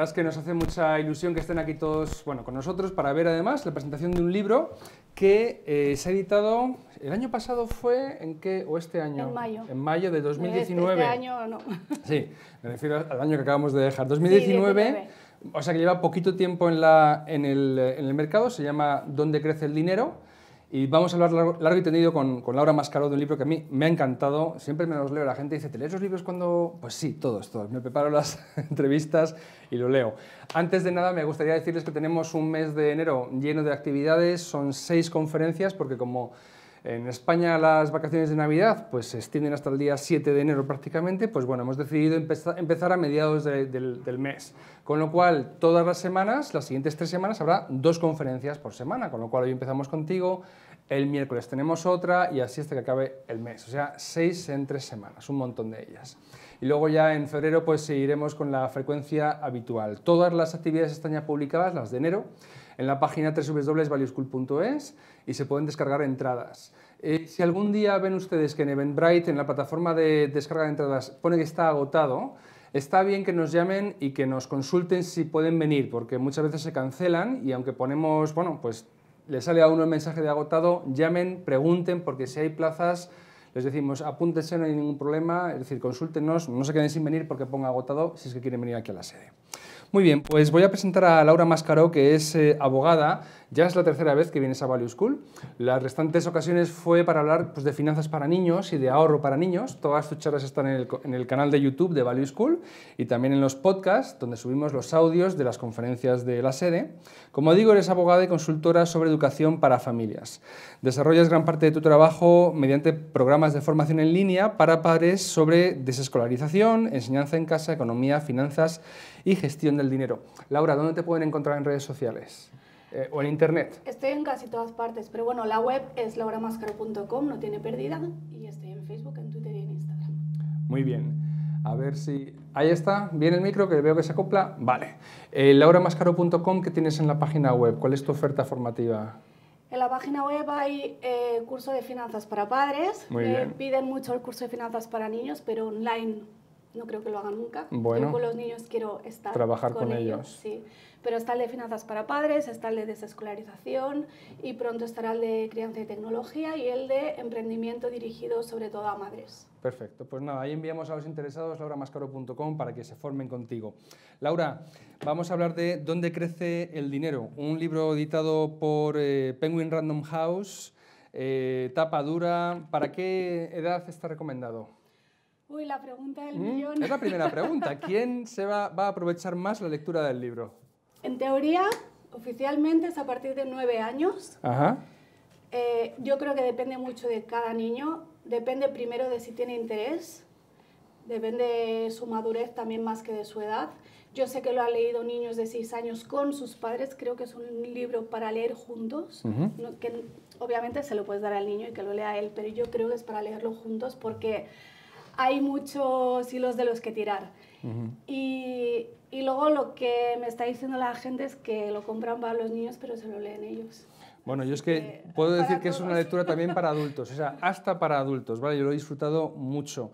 verdad es que nos hace mucha ilusión que estén aquí todos bueno, con nosotros para ver además la presentación de un libro que eh, se ha editado, el año pasado fue, ¿en qué? ¿O este año? En mayo. En mayo de 2019. Eh, este, este, año no. Sí, me refiero al año que acabamos de dejar. 2019, o sea que lleva poquito tiempo en, el, en el mercado, se llama ¿Dónde crece el dinero? Y vamos a hablar largo, y tendido con, con, Laura Mascaro de un libro que a mí me ha encantado. Siempre me los leo. La gente dice, ¿te lees los libros cuando...? Pues sí, todos, todos. Me preparo las entrevistas y lo leo. Antes de nada, me gustaría decirles que tenemos un mes de enero lleno de actividades. Son seis conferencias, porque como en España las vacaciones de Navidad pues, se extienden hasta el día 7 de enero prácticamente, pues bueno, hemos decidido empezar a mediados del, del, mes, con lo cual todas las semanas, las siguientes tres semanas, habrá dos conferencias por semana, con lo cual hoy empezamos contigo, el miércoles tenemos otra y así hasta que acabe el mes, o sea, seis en tres semanas, un montón de ellas. Y luego ya en febrero pues seguiremos con la frecuencia habitual. Todas las actividades están ya publicadas, las de enero, en la página www.valueschool.es y se pueden descargar entradas. Eh, si algún día ven ustedes que en Eventbrite, en la plataforma de descarga de entradas, pone que está agotado, está bien que nos llamen y que nos consulten si pueden venir, porque muchas veces se cancelan y aunque ponemos, bueno, pues le sale a uno el mensaje de agotado, llamen, pregunten, porque si hay plazas, les decimos apúntense, no hay ningún problema, es decir, consúltenos, no se queden sin venir porque ponga agotado si es que quieren venir aquí a la sede. Muy bien, pues voy a presentar a Laura Mascaró, que es eh, abogada, ya es la tercera vez que vienes a Value School. Las restantes ocasiones fue para hablar pues, de finanzas para niños y de ahorro para niños. Todas tus charlas están en el, en el canal de YouTube de Value School y también en los podcasts, donde subimos los audios de las conferencias de la sede. Como digo, eres abogada y consultora sobre educación para familias. Desarrollas gran parte de tu trabajo mediante programas de formación en línea para padres sobre desescolarización, enseñanza en casa, economía, finanzas y gestión del dinero. Laura, ¿dónde te pueden encontrar en redes sociales? Eh, o en internet? Estoy en casi todas partes, pero bueno, la web es lauramascaro.com, no tiene pérdida, y estoy en Facebook, en Twitter y en Instagram. Muy bien. A ver si... Ahí está, viene el micro, que veo que se acopla. Vale. Eh, lauramascaro.com, ¿qué tienes en la página web? ¿Cuál es tu oferta formativa? En la página web hay eh, curso de finanzas para padres. piden mucho el curso de finanzas para niños, pero online no creo que lo haga nunca. Yo con los niños quiero estar. Trabajar con, ellos. Sí. Pero está el de finanzas para padres, está el de desescolarización y pronto estará el de crianza y tecnología y el de emprendimiento dirigido sobre todo a madres. Perfecto, pues nada, ahí enviamos a los interesados lauramascaro.com para que se formen contigo. Laura, vamos a hablar de ¿Dónde crece el dinero? Un libro editado por eh, Penguin Random House, eh, tapa dura. ¿Para qué edad está recomendado? Uy, la pregunta del ¿Mm? millón. Es la primera pregunta. ¿Quién se va, va, a aprovechar más la lectura del libro? En teoría, oficialmente es a partir de nueve años. Ajá. Eh, yo creo que depende mucho de cada niño. Depende primero de si tiene interés. Depende de su madurez también más que de su edad. Yo sé que lo han leído niños de seis años con sus padres, creo que es un libro para leer juntos, que obviamente se lo puedes dar al niño y que lo lea él, pero yo creo que es para leerlo juntos porque hay muchos hilos de los que tirar. y, y, luego lo que me está diciendo la gente es que lo compran para los niños, pero se lo leen ellos. Bueno, yo es que eh, puedo decir que es una lectura también para adultos, o sea, hasta para adultos, ¿vale? Yo lo he disfrutado mucho.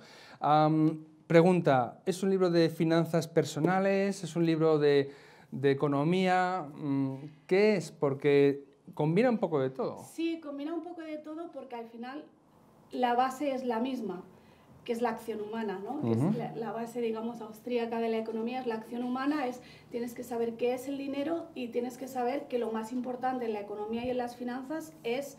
pregunta, ¿es un libro de finanzas personales? ¿Es un libro de, de economía? Mm, ¿Qué es? Porque combina un poco de todo. Sí, combina un poco de todo porque al final la base es la misma que es la acción humana, ¿no? es la, base, digamos, austríaca de la economía es la acción humana, es tienes que saber qué es el dinero y tienes que saber que lo más importante en la economía y en las finanzas es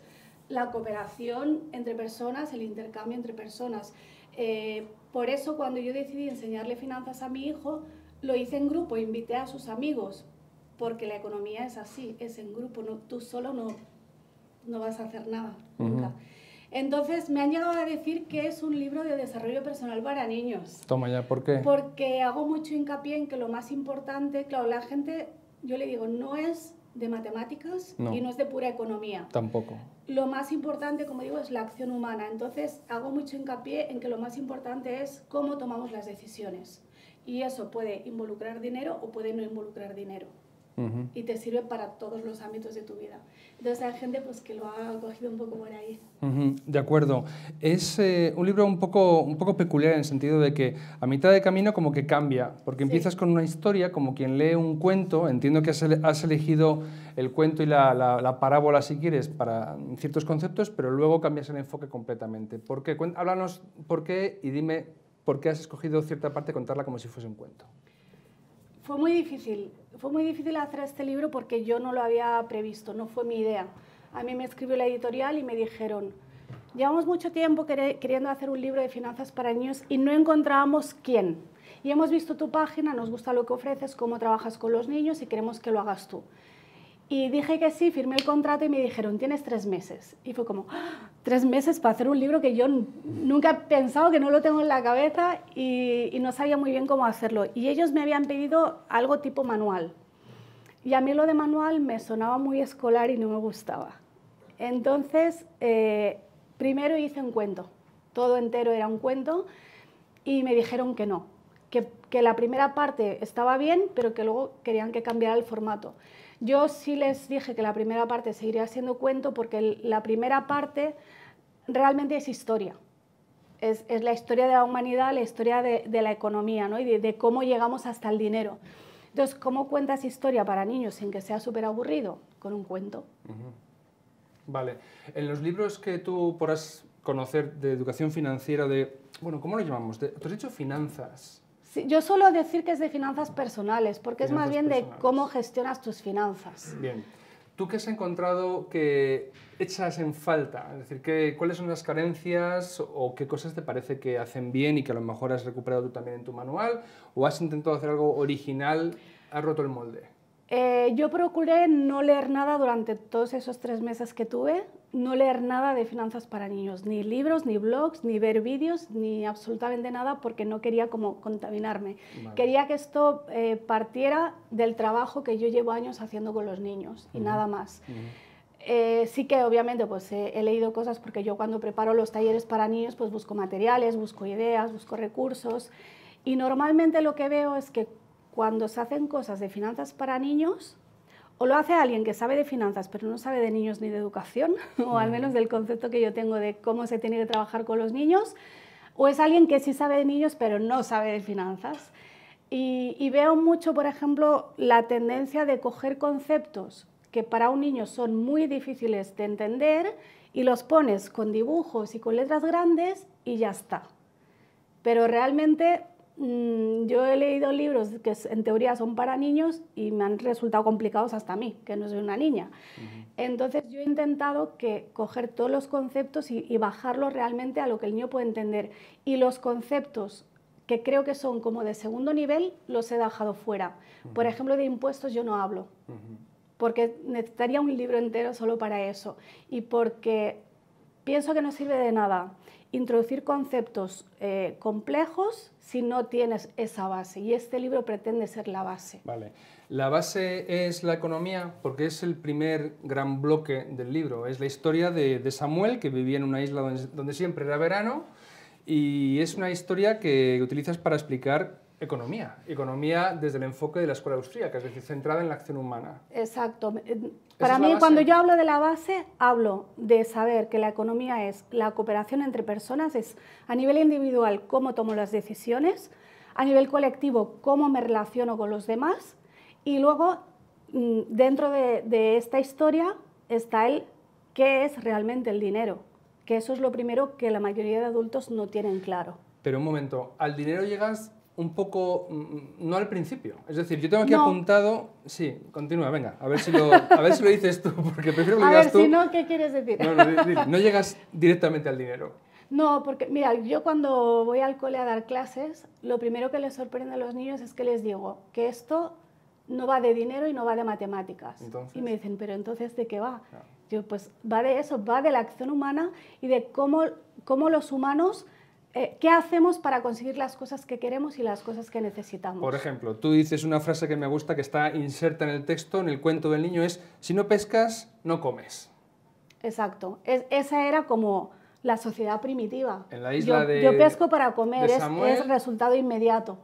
la cooperación entre personas, el intercambio entre personas. Eh, por eso cuando yo decidí enseñarle finanzas a mi hijo, lo hice en grupo, invité a sus amigos, porque la economía es así, es en grupo, no, tú solo no, no vas a hacer nada. Entonces me han llegado a decir que es un libro de desarrollo personal para niños. Toma ya, ¿por qué? Porque hago mucho hincapié en que lo más importante, claro, la gente, yo le digo, no es de matemáticas y no es de pura economía. Tampoco. Lo más importante, como digo, es la acción humana. Entonces hago mucho hincapié en que lo más importante es cómo tomamos las decisiones. Y eso puede involucrar dinero o puede no involucrar dinero y te sirve para todos los ámbitos de tu vida. Entonces hay gente pues, que lo ha cogido un poco por ahí. De acuerdo. Es eh, un libro un poco, peculiar en el sentido de que a mitad de camino como que cambia, porque empiezas con una historia, como quien lee un cuento, entiendo que has, elegido el cuento y la, parábola, si quieres, para ciertos conceptos, pero luego cambias el enfoque completamente. ¿Por qué? háblanos por qué y dime por qué has escogido cierta parte contarla como si fuese un cuento. Fue muy difícil, fue muy difícil hacer este libro porque yo no lo había previsto, no fue mi idea. A mí me escribió la editorial y me dijeron, llevamos mucho tiempo queriendo hacer un libro de finanzas para niños y no encontrábamos quién. Y hemos visto tu página, nos gusta lo que ofreces, cómo trabajas con los niños y queremos que lo hagas tú. Y dije que sí, firmé el contrato y me dijeron, tienes tres meses. Y fue como, ah, tres meses para hacer un libro que yo nunca he pensado, que no lo tengo en la cabeza y, no sabía muy bien cómo hacerlo. Y ellos me habían pedido algo tipo manual. Y a mí lo de manual me sonaba muy escolar y no me gustaba. Entonces, eh, primero hice un cuento. Todo entero era un cuento y me dijeron que no, que, que la primera parte estaba bien, pero que luego querían que cambiara el formato. Yo sí les dije que la primera parte seguiría siendo cuento porque la primera parte realmente es historia. Es, la historia de la humanidad, la historia de, la economía ¿no? y de, cómo llegamos hasta el dinero. Entonces, ¿cómo cuentas historia para niños sin que sea súper aburrido? Con un cuento. Vale. En los libros que tú podrás conocer de educación financiera, de, bueno, ¿cómo lo llamamos? De, ¿Tú has dicho finanzas? yo suelo decir que es de finanzas personales, porque es más bien de cómo gestionas tus finanzas. Bien. ¿Tú qué has encontrado que echas en falta? Es decir, que, ¿cuáles son las carencias o qué cosas te parece que hacen bien y que a lo mejor has recuperado tú también en tu manual? ¿O has intentado hacer algo original? ¿Has roto el molde? Eh, yo procuré no leer nada durante todos esos tres meses que tuve, no leer nada de finanzas para niños, ni libros, ni blogs, ni ver vídeos, ni absolutamente nada, porque no quería como contaminarme. Quería que esto eh, partiera del trabajo que yo llevo años haciendo con los niños y nada más. Eh, sí que obviamente pues he leído cosas porque yo cuando preparo los talleres para niños pues busco materiales, busco ideas, busco recursos y normalmente lo que veo es que cuando se hacen cosas de finanzas para niños, o lo hace alguien que sabe de finanzas, pero no sabe de niños ni de educación, o al mm. menos del concepto que yo tengo de cómo se tiene que trabajar con los niños, o es alguien que sí sabe de niños, pero no sabe de finanzas. Y, veo mucho, por ejemplo, la tendencia de coger conceptos que para un niño son muy difíciles de entender y los pones con dibujos y con letras grandes y ya está. Pero realmente Mm, yo he leído libros que en teoría son para niños y me han resultado complicados hasta mí, que no soy una niña. Entonces yo he intentado que coger todos los conceptos y, bajarlos realmente a lo que el niño puede entender. Y los conceptos que creo que son como de segundo nivel los he dejado fuera. Por ejemplo, de impuestos yo no hablo. porque necesitaría un libro entero solo para eso y porque Pienso que no sirve de nada introducir conceptos eh, complejos si no tienes esa base y este libro pretende ser la base. Vale. La base es la economía porque es el primer gran bloque del libro. Es la historia de, Samuel que vivía en una isla donde, donde siempre era verano y es una historia que utilizas para explicar Economía, economía desde el enfoque de la escuela austríaca, es decir, centrada en la acción humana. Exacto. Eh, para mí, cuando yo hablo de la base, hablo de saber que la economía es la cooperación entre personas, es a nivel individual cómo tomo las decisiones, a nivel colectivo cómo me relaciono con los demás y luego mm, dentro de, de esta historia está el qué es realmente el dinero, que eso es lo primero que la mayoría de adultos no tienen claro. Pero un momento, al dinero llegas un poco, mm, no al principio. Es decir, yo tengo aquí apuntado, sí, continúa, venga, a ver si lo, a dices tú, porque prefiero que digas tú. A ver, si no, ¿qué quieres decir? No, llegas directamente al dinero. No, porque mira, yo cuando voy al cole a dar clases, lo primero que les sorprende a los niños es que les digo que esto no va de dinero y no va de matemáticas. y me dicen, pero entonces, ¿de qué va? Yo, pues va de eso, va de la acción humana y de cómo, cómo los humanos eh, qué hacemos para conseguir las cosas que queremos y las cosas que necesitamos. Por ejemplo, tú dices una frase que me gusta que está inserta en el texto, en el cuento del niño, es, si no pescas, no comes. Exacto, esa era como la sociedad primitiva. En la isla yo, de... Yo pesco para comer, es resultado inmediato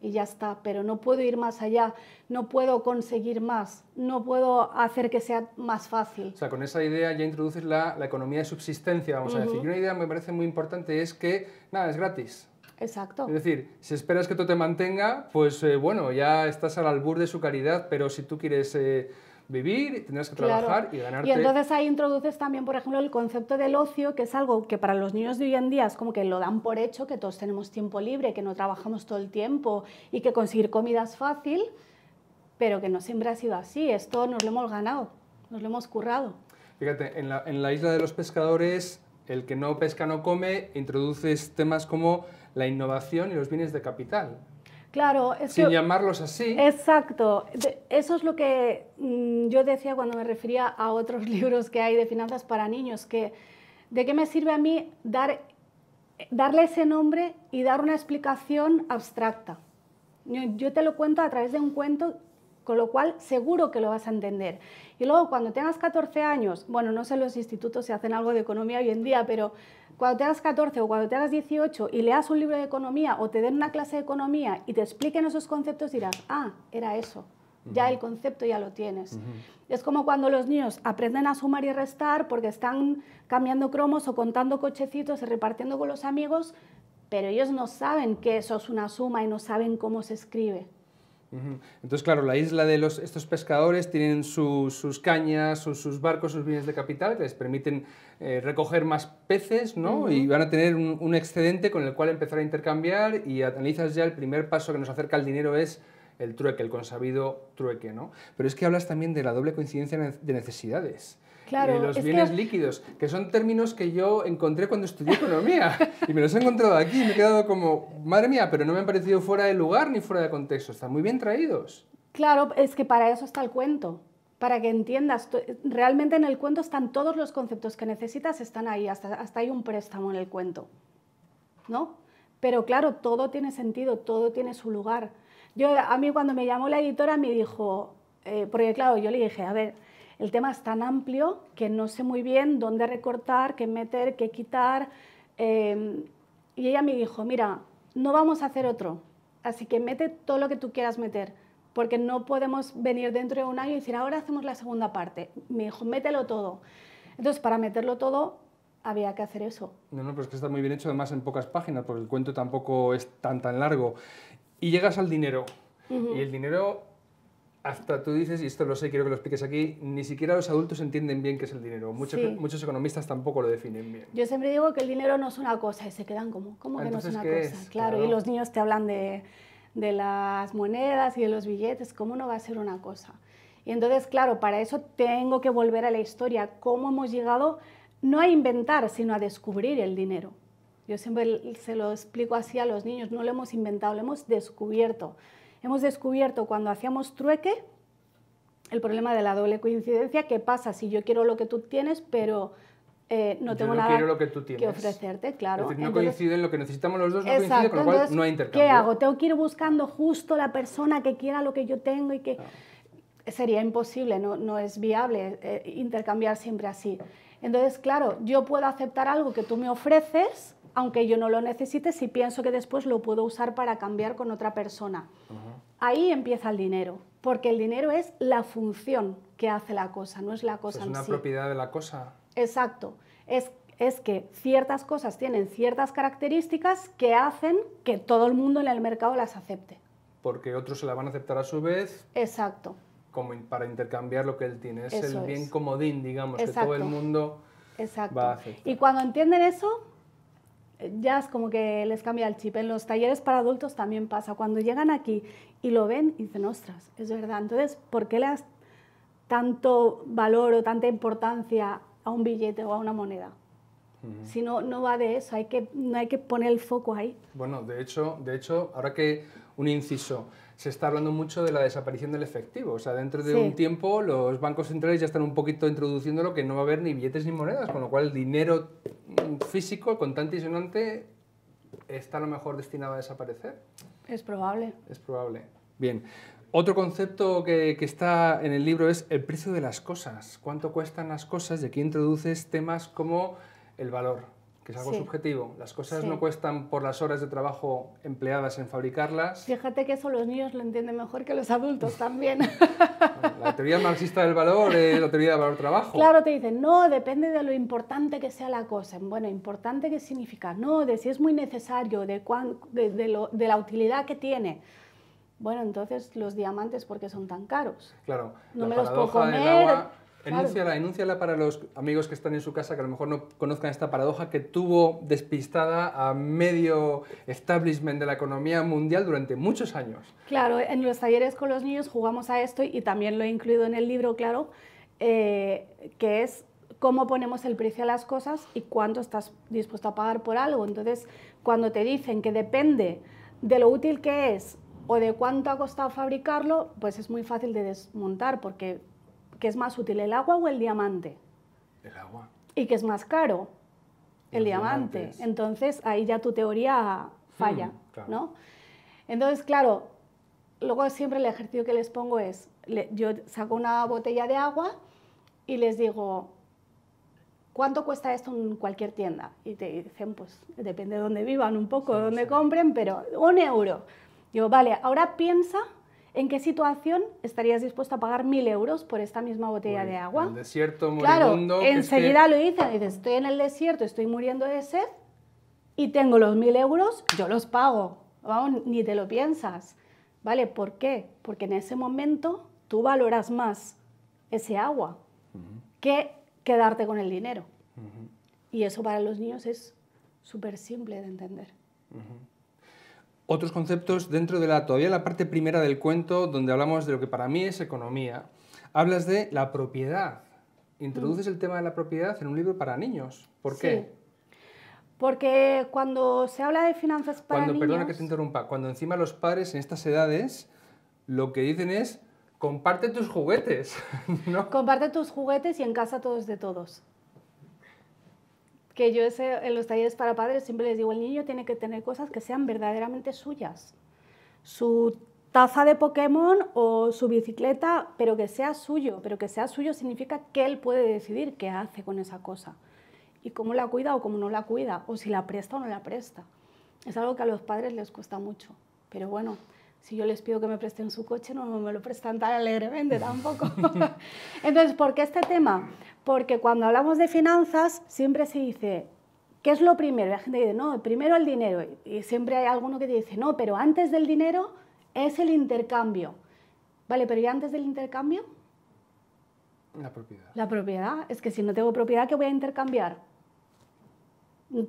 y ya está, pero no puedo ir más allá, no puedo conseguir más, no puedo hacer que sea más fácil. O sea, con esa idea ya introduces la, la economía de subsistencia, vamos a decir. Y una idea que me parece muy importante es que nada, es gratis. Exacto. Es decir, si esperas que todo te mantenga, pues eh, bueno, ya estás al albur de su caridad, pero si tú quieres... Eh, vivir, tendrás que trabajar y ganarte. Y entonces ahí introduces también, por ejemplo, el concepto del ocio, que es algo que para los niños de hoy en día es como que lo dan por hecho, que todos tenemos tiempo libre, que no trabajamos todo el tiempo y que conseguir comida es fácil, pero que no siempre ha sido así. Esto nos lo hemos ganado, nos lo hemos currado. Fíjate, en la, en la isla de los pescadores, el que no pesca no come, introduces temas como la innovación y los bienes de capital. Claro, sin llamarlos así. Exacto, eso es lo que mm, yo decía cuando me refería a otros libros que hay de finanzas para niños, que de qué me sirve a mí dar, darle ese nombre y dar una explicación abstracta. yo te lo cuento a través de un cuento con lo cual seguro que lo vas a entender. Y luego cuando tengas 14 años, bueno, no sé los institutos se hacen algo de economía hoy en día, pero cuando tengas 14 o cuando tengas 18 y leas un libro de economía o te den una clase de economía y te expliquen esos conceptos, dirás, ah, era eso ya el concepto ya lo tienes. Es como cuando los niños aprenden a sumar y restar porque están cambiando cromos o contando cochecitos y repartiendo con los amigos, pero ellos no saben que eso es una suma y no saben cómo se escribe. Entonces, claro, la isla de estos pescadores tienen sus cañas, sus, barcos, sus bienes de capital que les permiten eh, recoger más peces, ¿no? Y van a tener un, excedente con el cual empezar a intercambiar y analizas ya el primer paso que nos acerca al dinero es el trueque, el consabido trueque, ¿no? Pero es que hablas también de la doble coincidencia de necesidades claro, los bienes líquidos, que son términos que yo encontré cuando estudié economía y me los he encontrado aquí y me he quedado como, madre mía, pero no me han parecido fuera de lugar ni fuera de contexto, están muy bien traídos. Claro, es que para eso está el cuento para que entiendas, realmente en el cuento están todos los conceptos que necesitas, están ahí, hasta, hasta, hay un préstamo en el cuento, ¿no? Pero claro, todo tiene sentido, todo tiene su lugar. Yo, a mí cuando me llamó la editora me dijo, eh, porque claro, yo le dije, a ver, el tema es tan amplio que no sé muy bien dónde recortar, qué meter, qué quitar. Em, y ella me dijo, mira, no vamos a hacer otro, así que mete todo lo que tú quieras meter, porque no podemos venir dentro de un año y decir, ahora hacemos la segunda parte. Me dijo, mételo todo. Entonces, para meterlo todo, había que hacer eso. No, no, pero es que está muy bien hecho, además en pocas páginas, porque el cuento tampoco es tan tan largo. Y llegas al dinero. Y el dinero hasta tú dices, y esto lo sé, quiero que lo expliques aquí, ni siquiera los adultos entienden bien qué es el dinero. Muchos, muchos economistas tampoco lo definen bien. Yo siempre digo que el dinero no es una cosa y se quedan como, ¿cómo que no es una cosa? Claro, y los niños te hablan de, de las monedas y de los billetes, ¿cómo no va a ser una cosa? Y entonces, claro, para eso tengo que volver a la historia, cómo hemos llegado no a inventar, sino a descubrir el dinero. Yo siempre se lo explico así a los niños, no lo hemos inventado, lo hemos descubierto. Hemos descubierto cuando hacíamos trueque el problema de la doble coincidencia, qué pasa si yo quiero lo que tú tienes, pero eh, no tengo nada lo que, ofrecerte, claro. no coincide en lo que necesitamos los dos, no coincide, con lo cual no hay intercambio. ¿Qué hago? Tengo que ir buscando justo la persona que quiera lo que yo tengo y que ah. sería imposible, no, es viable eh, intercambiar siempre así. Entonces, claro, yo puedo aceptar algo que tú me ofreces, aunque yo no lo necesite, si pienso que después lo puedo usar para cambiar con otra persona. Ahí empieza el dinero, porque el dinero es la función que hace la cosa, no es la cosa. Es una propiedad de la cosa. Exacto. Es, que ciertas cosas tienen ciertas características que hacen que todo el mundo en el mercado las acepte. Porque otros se la van a aceptar a su vez. Exacto. Como para intercambiar lo que él tiene. Es el bien comodín, digamos, que todo el mundo va a hacer... Y cuando entienden eso, ya es como que les cambia el chip. En los talleres para adultos también pasa. Cuando llegan aquí y lo ven, y dicen, ostras, es verdad. Entonces, ¿por qué le das tanto valor o tanta importancia a un billete o a una moneda? Si no, no va de eso, hay que, no hay que poner el foco ahí. Bueno, de hecho, de hecho, ahora que un inciso, se está hablando mucho de la desaparición del efectivo. O sea, dentro de un tiempo los bancos centrales ya están un poquito introduciendo lo que no va a haber ni billetes ni monedas, con lo cual el dinero físico, con y sonante, está a lo mejor destinado a desaparecer. Es probable. Es probable. Bien. Otro concepto que, que, está en el libro es el precio de las cosas. ¿Cuánto cuestan las cosas? Y aquí introduces temas como el valor, que es algo subjetivo. Las cosas no cuestan por las horas de trabajo empleadas en fabricarlas. Fíjate que eso los niños lo entienden mejor que los adultos también. la teoría marxista del valor la teoría del valor-trabajo. Claro, te dicen, no, depende de lo importante que sea la cosa. Bueno, importante qué significa, no, de si es muy necesario, de, cuán, de, lo, de la utilidad que tiene. Bueno, entonces los diamantes, ¿por qué son tan caros? Claro, no me los puedo comer. Enúnciala, enúnciala para los amigos que están en su casa que a lo mejor no conozcan esta paradoja que tuvo despistada a medio establishment de la economía mundial durante muchos años. Claro, en los talleres con los niños jugamos a esto y también lo he incluido en el libro, claro, eh, que es cómo ponemos el precio a las cosas y cuánto estás dispuesto a pagar por algo. Entonces, cuando te dicen que depende de lo útil que es o de cuánto ha costado fabricarlo, pues es muy fácil de desmontar porque ¿Qué es más útil, el agua o el diamante? El agua. ¿Y qué es más caro? El, diamante. Entonces ahí ya tu teoría falla, hmm, ¿no? Entonces, claro, luego siempre el ejercicio que les pongo es, yo saco una botella de agua y les digo, ¿cuánto cuesta esto en cualquier tienda? Y te dicen, pues depende de dónde vivan un poco, de dónde compren, pero un euro. Digo, vale, ahora piensa ¿En qué situación estarías dispuesto a pagar mil euros por esta misma botella de agua? En el desierto Claro, enseguida lo dicen, estoy en el desierto, estoy muriendo de sed y tengo los mil euros, yo los pago. Vamos, ni te lo piensas. ¿Vale? ¿Por qué? Porque en ese momento tú valoras más ese agua que quedarte con el dinero. Y eso para los niños es súper simple de entender otros conceptos dentro de la todavía la parte primera del cuento, donde hablamos de lo que para mí es economía. Hablas de la propiedad. Introduces mm. el tema de la propiedad en un libro para niños. ¿Por qué? Porque cuando se habla de finanzas para cuando, Perdona que te interrumpa. Cuando encima los padres en estas edades lo que dicen es comparte tus juguetes. ¿no? Comparte tus juguetes y en casa todos de todos que yo en los talleres para padres siempre les digo, el niño tiene que tener cosas que sean verdaderamente suyas. Su taza de Pokémon o su bicicleta, pero que sea suyo. Pero que sea suyo significa que él puede decidir qué hace con esa cosa y cómo la cuida o cómo no la cuida, o si la presta o no la presta. Es algo que a los padres les cuesta mucho. Pero bueno, si yo les pido que me presten su coche, no me lo prestan tan alegremente tampoco. Entonces, ¿por qué este tema? Porque cuando hablamos de finanzas, siempre se dice, ¿qué es lo primero? La gente dice, no, primero el dinero. Y siempre hay alguno que dice, no, pero antes del dinero es el intercambio. Vale, pero ¿y antes del intercambio? La propiedad. La propiedad. Es que si no tengo propiedad, ¿qué voy a intercambiar?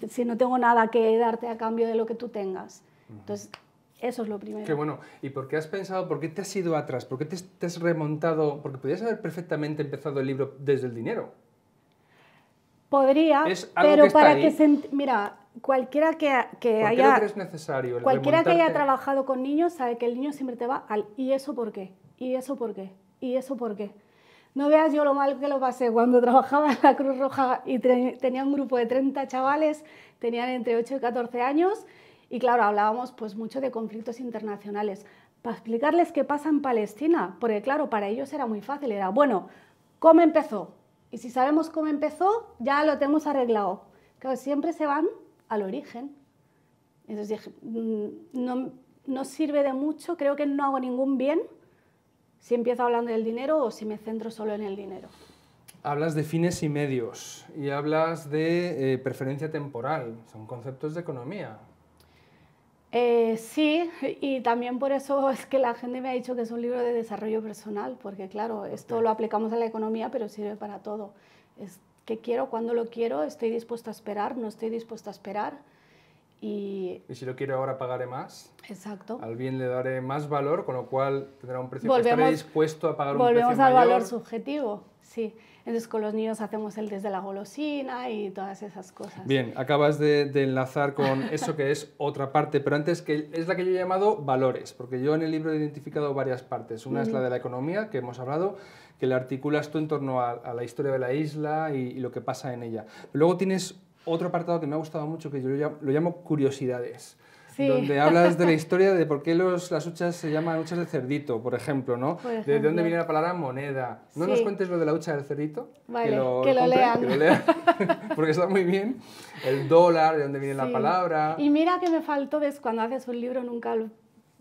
Si no tengo nada que darte a cambio de lo que tú tengas. Entonces, eso es lo primero. Qué bueno. ¿Y por qué has pensado, por qué te has ido atrás? ¿Por qué te, has remontado? Porque podrías haber perfectamente empezado el libro desde el dinero. Podría, pero para que se... Mira, cualquiera que, que haya... es necesario? Cualquiera que haya trabajado con niños sabe que el niño siempre te va al... ¿Y eso por qué? ¿Y eso por qué? ¿Y eso por qué? No veas yo lo mal que lo pasé cuando trabajaba en la Cruz Roja y tenía un grupo de 30 chavales, tenían entre 8 y 14 años, y claro, hablábamos pues mucho de conflictos internacionales. Para explicarles qué pasa en Palestina, porque claro, para ellos era muy fácil, era, bueno, ¿cómo empezó? Y si sabemos cómo empezó, ya lo tenemos arreglado. Claro, siempre se van al origen. Entonces dije, mm, no, no sirve de mucho, creo que no hago ningún bien si empiezo hablando del dinero o si me centro solo en el dinero. Hablas de fines y medios y hablas de eh, preferencia temporal, son conceptos de economía. Eh, sí, y también por eso es que la gente me ha dicho que es un libro de desarrollo personal, porque claro, esto lo aplicamos a la economía, pero sirve para todo. Es que quiero, cuando lo quiero, estoy dispuesto a esperar, no estoy dispuesto a esperar. Y, si lo quiero ahora pagaré más. Exacto. Al bien le daré más valor, con lo cual tendrá un precio volvemos, estaré dispuesto a pagar un precio mayor. Volvemos al valor subjetivo, sí. Entonces con los niños hacemos el desde la golosina y todas esas cosas. Bien, acabas de, enlazar con eso que es otra parte, pero antes que es la que yo he llamado valores, porque yo en el libro he identificado varias partes. Una es la de la economía, que hemos hablado, que la articulas tú en torno a, la historia de la isla y, lo que pasa en ella. Luego tienes otro apartado que me ha gustado mucho, que yo lo llamo curiosidades donde hablas de la historia de por qué los, las huchas se llaman huchas de cerdito, por ejemplo, ¿no? De, dónde viene la palabra moneda. ¿No nos cuentes lo de la hucha del cerdito? Vale, que lo, lean. Que lo lean. porque está muy bien. El dólar, de dónde viene la palabra. Y mira que me faltó, ves, cuando haces un libro nunca lo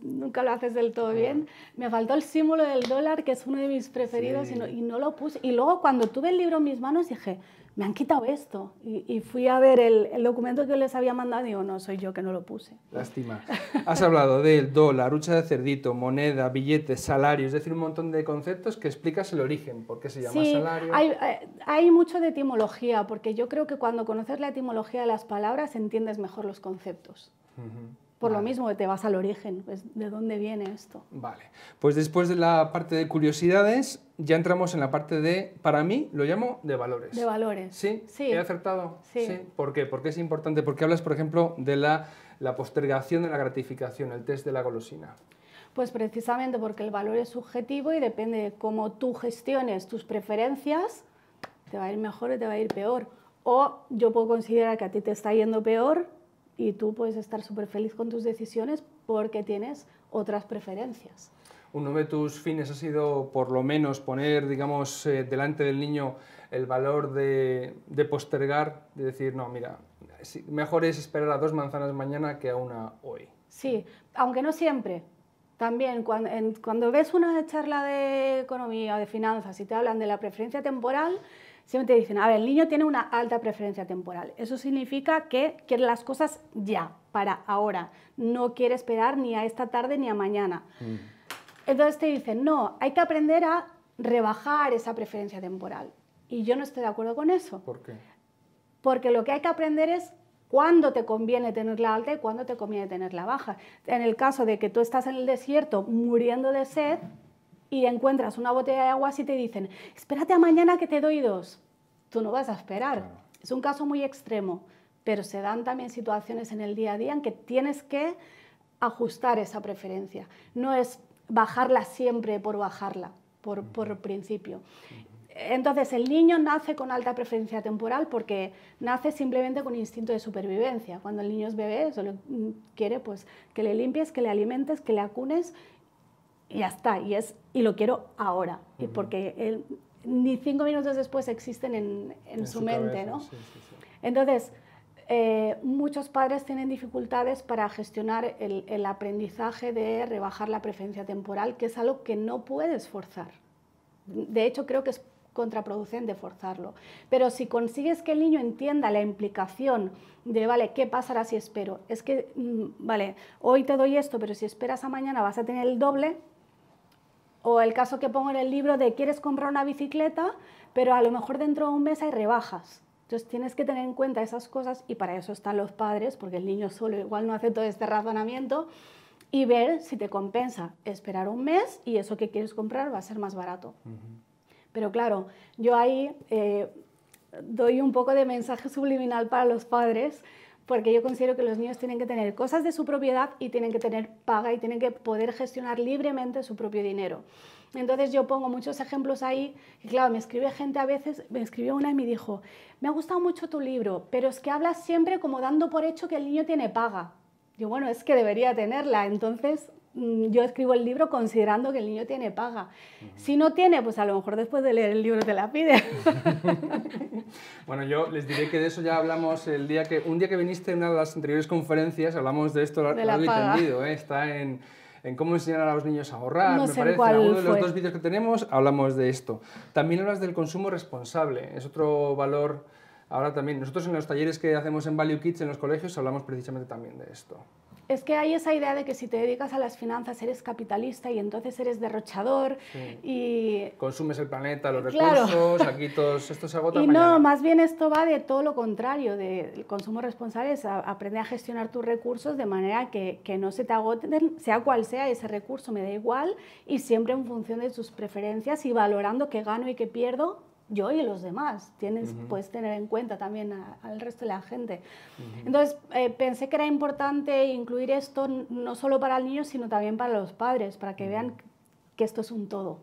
nunca lo haces del todo ah. bien. Me faltó el símbolo del dólar, que es uno de mis preferidos, y, no, y, no, lo puse. Y luego cuando tuve el libro en mis manos dije, me han quitado esto. Y, fui a ver el, documento que les había mandado y digo, no, soy yo que no lo puse. Lástima. Has hablado del dólar, hucha de cerdito, moneda, billetes, salario, es decir, un montón de conceptos que explicas el origen, por qué se llama salario. Hay, eh, hay mucho de etimología, porque yo creo que cuando conoces la etimología de las palabras entiendes mejor los conceptos. Por lo mismo, te vas al origen, pues, ¿de dónde viene esto? Vale, pues después de la parte de curiosidades, ya entramos en la parte de, para mí, lo llamo de valores. De valores. ¿Sí? sí. he acertado? Sí. sí. ¿Por qué? Porque es importante, porque hablas, por ejemplo, de la, la postergación de la gratificación, el test de la golosina. Pues precisamente porque el valor es subjetivo y depende de cómo tú gestiones tus preferencias, te va a ir mejor o te va a ir peor. O yo puedo considerar que a ti te está yendo peor y tú puedes estar súper feliz con tus decisiones porque tienes otras preferencias. Uno de tus fines ha sido, por lo menos, poner, digamos, eh, delante del niño el valor de, postergar, de decir, no, mira, mejor es esperar a dos manzanas mañana que a una hoy. Sí, aunque no siempre. También, cuando ves una charla de economía o de finanzas y te hablan de la preferencia temporal, siempre te dicen, a ver, el niño tiene una alta preferencia temporal. Eso significa que quiere las cosas ya, para ahora. No quiere esperar ni a esta tarde ni a mañana. Mm. Entonces te dicen, no, hay que aprender a rebajar esa preferencia temporal. Y yo no estoy de acuerdo con eso. ¿Por qué? Porque lo que hay que aprender es cuándo te conviene tener la alta y cuándo te conviene tener la baja. En el caso de que tú estás en el desierto muriendo de sed, y encuentras una botella de agua y te dicen, espérate a mañana que te doy dos, tú no vas a esperar. Es un caso muy extremo, pero se dan también situaciones en el día a día en que tienes que ajustar esa preferencia. No es bajarla siempre por bajarla, por, por principio. Entonces, el niño nace con alta preferencia temporal porque nace simplemente con instinto de supervivencia. Cuando el niño es bebé, solo mm, quiere pues, que le limpies, que le alimentes, que le acunes y ya está, y, es, y lo quiero ahora, porque ni cinco minutos después existen en, su, mente, ¿no? Entonces, eh, muchos padres tienen dificultades para gestionar el, aprendizaje de rebajar la preferencia temporal, que es algo que no puedes forzar. De hecho, creo que es contraproducente forzarlo. Pero si consigues que el niño entienda la implicación de, vale, ¿qué pasará si espero? Es que, mm, vale, hoy te doy esto, pero si esperas a mañana vas a tener el doble, o el caso que pongo en el libro de quieres comprar una bicicleta, pero a lo mejor dentro de un mes hay rebajas. Entonces tienes que tener en cuenta esas cosas y para eso están los padres, porque el niño solo igual no hace todo este razonamiento y ver si te compensa esperar un mes y eso que quieres comprar va a ser más barato. Pero claro, yo ahí eh, doy un poco de mensaje subliminal para los padres porque yo considero que los niños tienen que tener cosas de su propiedad y tienen que tener paga y tienen que poder gestionar libremente su propio dinero. Entonces yo pongo muchos ejemplos ahí y claro, me escribe gente a veces, me escribió una y me dijo, me ha gustado mucho tu libro, pero es que hablas siempre como dando por hecho que el niño tiene paga. Yo, bueno, es que debería tenerla, entonces Mm, yo escribo el libro considerando que el niño tiene paga. Si no tiene, pues a lo mejor después de leer el libro te la pide. bueno, yo les diré que de eso ya hablamos el día que, un día que viniste en una de las anteriores conferencias, hablamos de esto lo largo entendido. ¿eh? está en, cómo enseñar a los niños a ahorrar, me parece. Cuál en uno de los dos vídeos que tenemos hablamos de esto. También hablas del consumo responsable, es otro valor. Ahora también, nosotros en los talleres que hacemos en Value Kids en los colegios hablamos precisamente también de esto. Es que hay esa idea de que si te dedicas a las finanzas eres capitalista y entonces eres derrochador y... Consumes el planeta, los recursos, aquí todos esto se agota. Y no, más bien esto va de todo lo contrario, del de consumo responsable es aprender a gestionar tus recursos de manera que, que, no se te agoten, sea cual sea ese recurso, me da igual, y siempre en función de tus preferencias y valorando qué gano y qué pierdo yo y los demás. Tienes, Puedes tener en cuenta también al resto de la gente. Entonces, eh, pensé que era importante incluir esto no solo para el niño, sino también para los padres, para que vean que esto es un todo.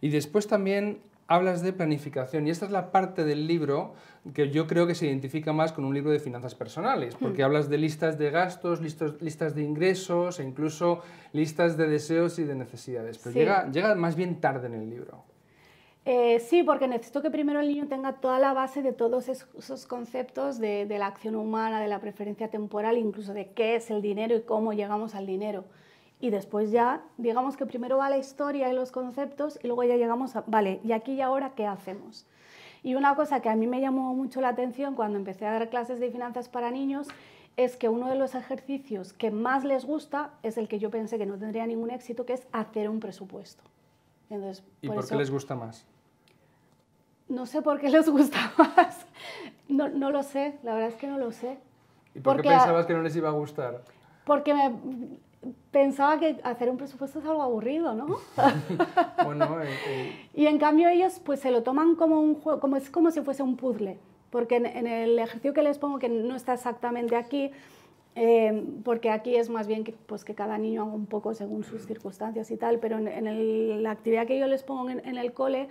Y después también hablas de planificación y esta es la parte del libro que yo creo que se identifica más con un libro de finanzas personales, hmm. porque hablas de listas de gastos, listas de ingresos e incluso listas de deseos y de necesidades, pero llega más bien tarde en el libro. Eh, sí, porque necesito que primero el niño tenga toda la base de todos esos conceptos de, la acción humana, de la preferencia temporal, incluso de qué es el dinero y cómo llegamos al dinero. Y después ya, digamos que primero va la historia y los conceptos y luego ya llegamos a, vale, y aquí y ahora, ¿qué hacemos? Y una cosa que a mí me llamó mucho la atención cuando empecé a dar clases de finanzas para niños es que uno de los ejercicios que más les gusta es el que yo pensé que no tendría ningún éxito, que es hacer un presupuesto. ¿Y por, qué les gusta más? No sé por qué les gusta No, no lo sé, la verdad es que no lo sé. ¿Y por porque, qué pensabas que no les iba a gustar? Porque pensaba que hacer un presupuesto es algo aburrido, ¿no? Eh, eh. Y en cambio ellos pues se lo toman como un juego, como es como si fuese un puzzle, porque en, el ejercicio que les pongo que no está exactamente aquí, eh, porque aquí es más bien que, pues, que cada niño haga un poco según sus circunstancias y tal, pero en, la actividad que yo les pongo en, en el cole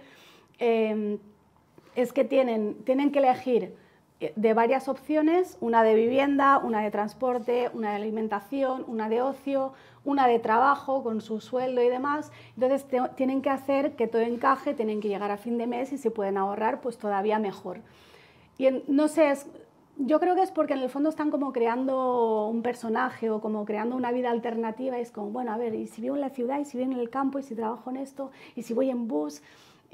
es que tienen, tienen que elegir eh, de varias opciones, una de vivienda, una de transporte, una de alimentación, una de ocio, una de trabajo con su sueldo y demás. Entonces tienen que hacer que todo encaje, tienen que llegar a fin de mes y se pueden ahorrar, pues todavía mejor. Y no sé, yo creo que es porque en el fondo están como creando un personaje o como creando una vida alternativa. Y es como, bueno, a ver, ¿y si vivo en la ciudad? ¿Y si vivo en el campo? ¿Y si trabajo en esto? ¿Y si voy en bus?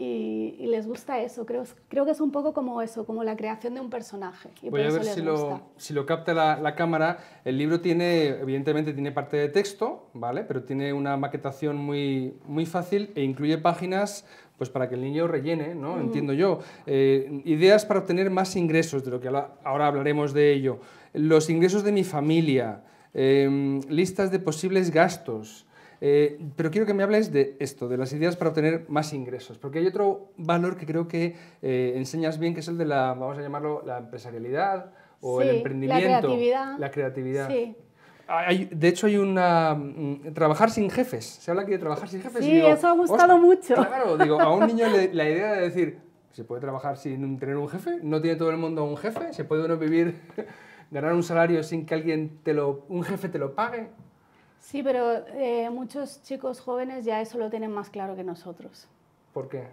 y, les gusta eso. Creo, creo que es un poco como eso, como la creación de un personaje. Voy a ver si, Lo, capta la, cámara. El libro tiene, evidentemente, tiene parte de texto, ¿vale? Pero tiene una maquetación muy, muy fácil e incluye páginas pues para que el niño rellene, ¿no? Mm. Entiendo yo. Eh, ideas para obtener más ingresos, de lo que ahora hablaremos de ello. Los ingresos de mi familia, eh, listas de posibles gastos, eh, pero quiero que me hables de esto, de las ideas para obtener más ingresos, porque hay otro valor que creo que eh, enseñas bien, que es el de la, vamos a llamarlo, la empresarialidad o el emprendimiento. La creatividad. Sí. de hecho, hay una. Mm, trabajar sin jefes. Se habla aquí de trabajar sin jefes. Sí, eso ha gustado mucho. Claro, digo, a un niño la idea de decir, ¿se puede trabajar sin tener un jefe? ¿No tiene todo el mundo un jefe? ¿Se puede uno vivir, ganar un salario sin que alguien te lo, un jefe te lo pague? Sí, pero eh, muchos chicos jóvenes ya eso lo tienen más claro que nosotros. ¿Por qué?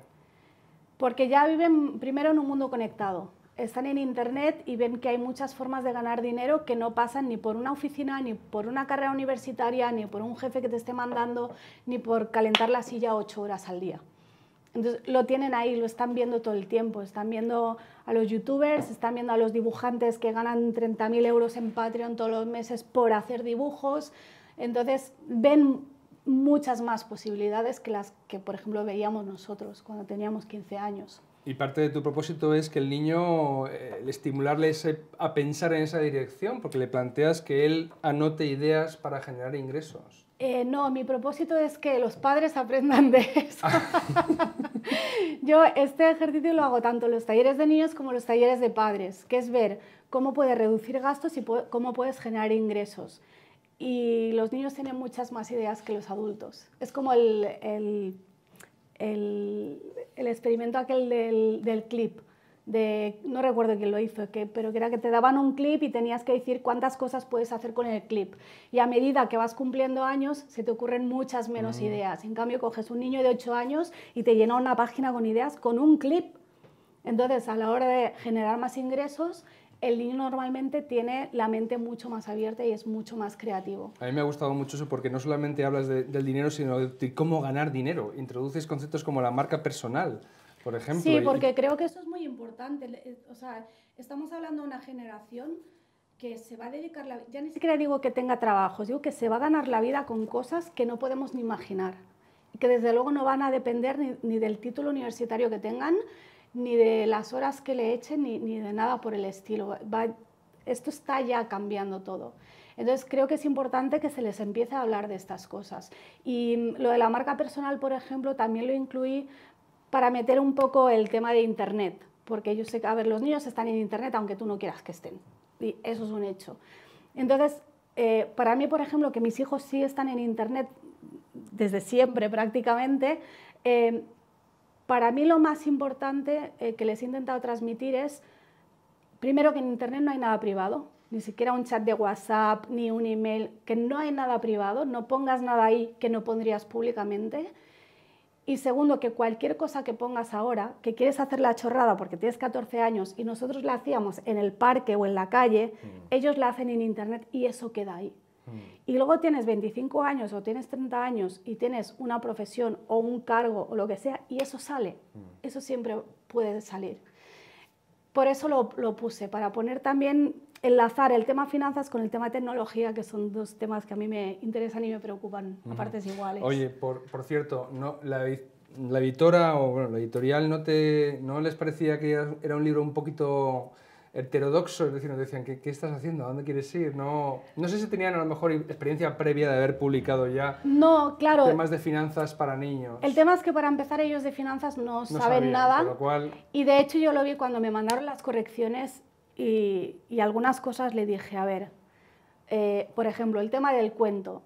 Porque ya viven primero en un mundo conectado. Están en Internet y ven que hay muchas formas de ganar dinero que no pasan ni por una oficina, ni por una carrera universitaria, ni por un jefe que te esté mandando, ni por calentar la silla ocho horas al día. Entonces lo tienen ahí, lo están viendo todo el tiempo. Están viendo a los youtubers, están viendo a los dibujantes que ganan 30.000 euros en Patreon todos los meses por hacer dibujos. Entonces ven muchas más posibilidades que las que, por ejemplo, veíamos nosotros cuando teníamos 15 años. Y parte de tu propósito es que el niño, eh, estimularle a pensar en esa dirección, porque le planteas que él anote ideas para generar ingresos. Eh, no, mi propósito es que los padres aprendan de eso. Ah. Yo este ejercicio lo hago tanto en los talleres de niños como en los talleres de padres, que es ver cómo puedes reducir gastos y cómo puedes generar ingresos y los niños tienen muchas más ideas que los adultos. Es como el, experimento aquel del, clip, de, no recuerdo quién lo hizo, que, pero que era que te daban un clip y tenías que decir cuántas cosas puedes hacer con el clip. Y a medida que vas cumpliendo años, se te ocurren muchas menos mm. ideas. En cambio, coges un niño de 8 años y te llena una página con ideas con un clip. Entonces, a la hora de generar más ingresos, el niño normalmente tiene la mente mucho más abierta y es mucho más creativo. A mí me ha gustado mucho eso porque no solamente hablas del dinero, sino de cómo ganar dinero. Introduces conceptos como la marca personal, por ejemplo. Sí, porque creo que eso es muy importante. Eh, estamos hablando de una generación que se va a dedicar la vida... ya ni siquiera digo que tenga trabajo, digo que se va a ganar la vida con cosas que no podemos ni imaginar y que desde luego no van a depender ni del título universitario que tengan ni de las horas que le echen, ni, de nada por el estilo. esto está ya cambiando todo. Entonces creo que es importante que se les empiece a hablar de estas cosas. Y mm, lo de la marca personal, por ejemplo, también lo incluí para meter un poco el tema de Internet, porque yo sé que, a ver, los niños están en Internet aunque tú no quieras que estén. Y eso es un hecho. Entonces, eh, para mí, por ejemplo, que mis hijos sí están en Internet desde siempre prácticamente, eh, para mí lo más importante eh, que les he intentado transmitir es, primero que en Internet no hay nada privado, ni siquiera un chat de WhatsApp, ni un email, que no hay nada privado, no pongas nada ahí que no pondrías públicamente. Y segundo, que cualquier cosa que pongas ahora, que quieres hacer la chorrada porque tienes 14 años y nosotros la hacíamos en el parque o en la calle, mm. ellos la hacen en internet y eso queda ahí y luego tienes 25 años o tienes 30 años y tienes una profesión o un cargo o lo que sea, y eso sale, mm. eso siempre puede salir. Por eso lo, puse, para poner también, enlazar el tema finanzas con el tema tecnología, que son dos temas que a mí me interesan y me preocupan a partes iguales. Oye, por, cierto, no, la, editora o la editorial no, te, no les parecía que era un libro un poquito heterodoxo, es decir, nos decían, ¿qué, ¿qué, estás haciendo? ¿A dónde quieres ir? No, no sé si tenían a lo mejor experiencia previa de haber publicado ya no, claro, temas de finanzas para niños. El tema es que para empezar ellos de finanzas no, saben nada. Y de hecho yo lo vi cuando me mandaron las correcciones y, y algunas cosas le dije, a ver, eh, por ejemplo, el tema del cuento.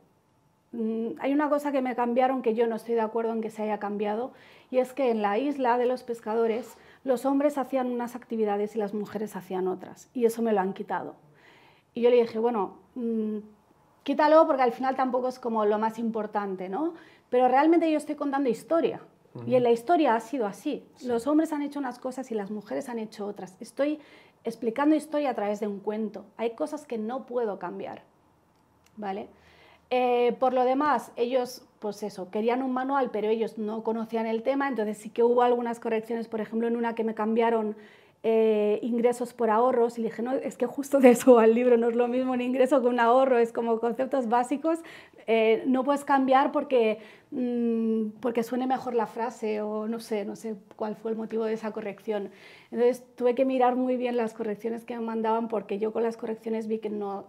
Mm, hay una cosa que me cambiaron que yo no estoy de acuerdo en que se haya cambiado y es que en la isla de los pescadores los hombres hacían unas actividades y las mujeres hacían otras y eso me lo han quitado. Y yo le dije, bueno, mm, quítalo porque al final tampoco es como lo más importante, ¿no? Pero realmente yo estoy contando historia y en la historia ha sido así. Los hombres han hecho unas cosas y las mujeres han hecho otras. Estoy explicando historia a través de un cuento. Hay cosas que no puedo cambiar, ¿vale? Eh, por lo demás, ellos, pues eso, querían un manual, pero ellos no conocían el tema, entonces sí que hubo algunas correcciones, por ejemplo, en una que me cambiaron eh, ingresos por ahorros y dije, no, es que justo de eso al libro, no es lo mismo un ingreso que un ahorro, es como conceptos básicos, eh, no puedes cambiar porque, mm, porque suene mejor la frase o no sé, no sé cuál fue el motivo de esa corrección. Entonces tuve que mirar muy bien las correcciones que me mandaban porque yo con las correcciones vi que no,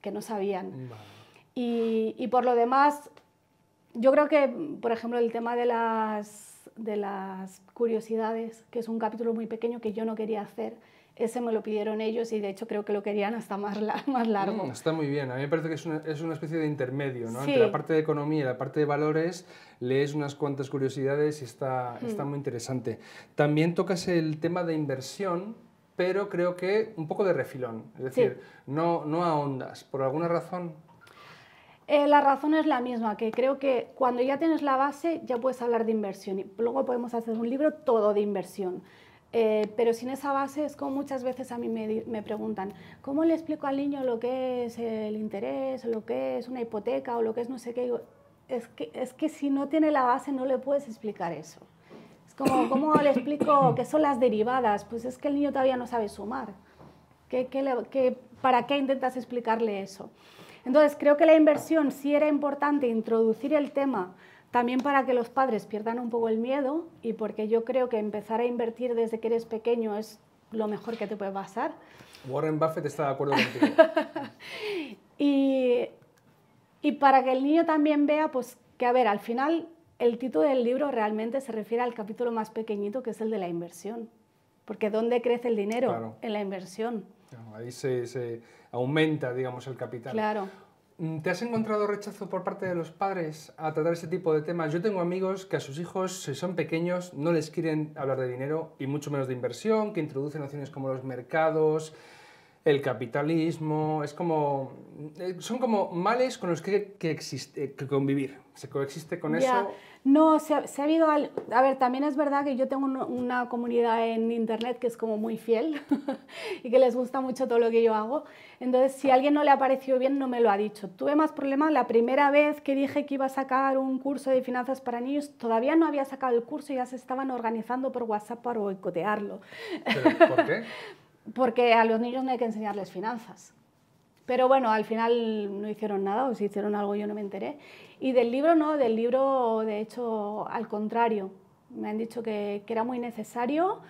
que no sabían. Y, por lo demás, yo creo que, por ejemplo, el tema de las, de las curiosidades, que es un capítulo muy pequeño que yo no quería hacer, ese me lo pidieron ellos y de hecho creo que lo querían hasta más, más largo. Mm, está muy bien, a mí me parece que es una, especie de intermedio, ¿no? Entre la parte de economía y la parte de valores, lees unas cuantas curiosidades y está, mm. está muy interesante. También tocas el tema de inversión, pero creo que un poco de refilón, es decir, no, no ahondas, por alguna razón. Eh, la razón es la misma, que creo que cuando ya tienes la base ya puedes hablar de inversión y luego podemos hacer un libro todo de inversión. Eh, pero sin esa base es como muchas veces a mí me, preguntan, ¿cómo le explico al niño lo que es el interés, o lo que es una hipoteca o lo que es no sé qué? es, que, si no tiene la base no le puedes explicar eso. Es como, ¿cómo le explico qué son las derivadas? Pues es que el niño todavía no sabe sumar. ¿Para qué intentas explicarle eso? Entonces, creo que la inversión sí era importante introducir el tema también para que los padres pierdan un poco el miedo y porque yo creo que empezar a invertir desde que eres pequeño es lo mejor que te puede pasar. Warren Buffett está de acuerdo contigo. y, y para que el niño también vea, pues que a ver, al final el título del libro realmente se refiere al capítulo más pequeñito que es el de la inversión. Porque ¿dónde crece el dinero? En la inversión. Ahí se, se aumenta, digamos, el capital. Claro. Mm, ¿Te has encontrado rechazo por parte de los padres a tratar este tipo de temas? Yo tengo amigos que a sus hijos, si son pequeños, no les quieren hablar de dinero y mucho menos de inversión, que introducen acciones como los mercados, el capitalismo, es como... Eh, son como males con los que, que, existe, que convivir. Se coexiste con eso. No, se ha, habido... A ver, también es verdad que yo tengo una comunidad en Internet que es como muy fiel y que les gusta mucho todo lo que yo hago. Entonces, si a alguien no le ha parecido bien, no me lo ha dicho. Tuve más problemas la primera vez que dije que iba a sacar un curso de finanzas para niños. Todavía no había sacado el curso y ya se estaban organizando por WhatsApp para boicotearlo. ¿Pero por qué? porque a los niños no hay que enseñarles finanzas. Pero bueno, al final no hicieron nada, o si hicieron algo yo no me enteré. Y del libro no, del libro de hecho al contrario. Me han dicho que, era muy necesario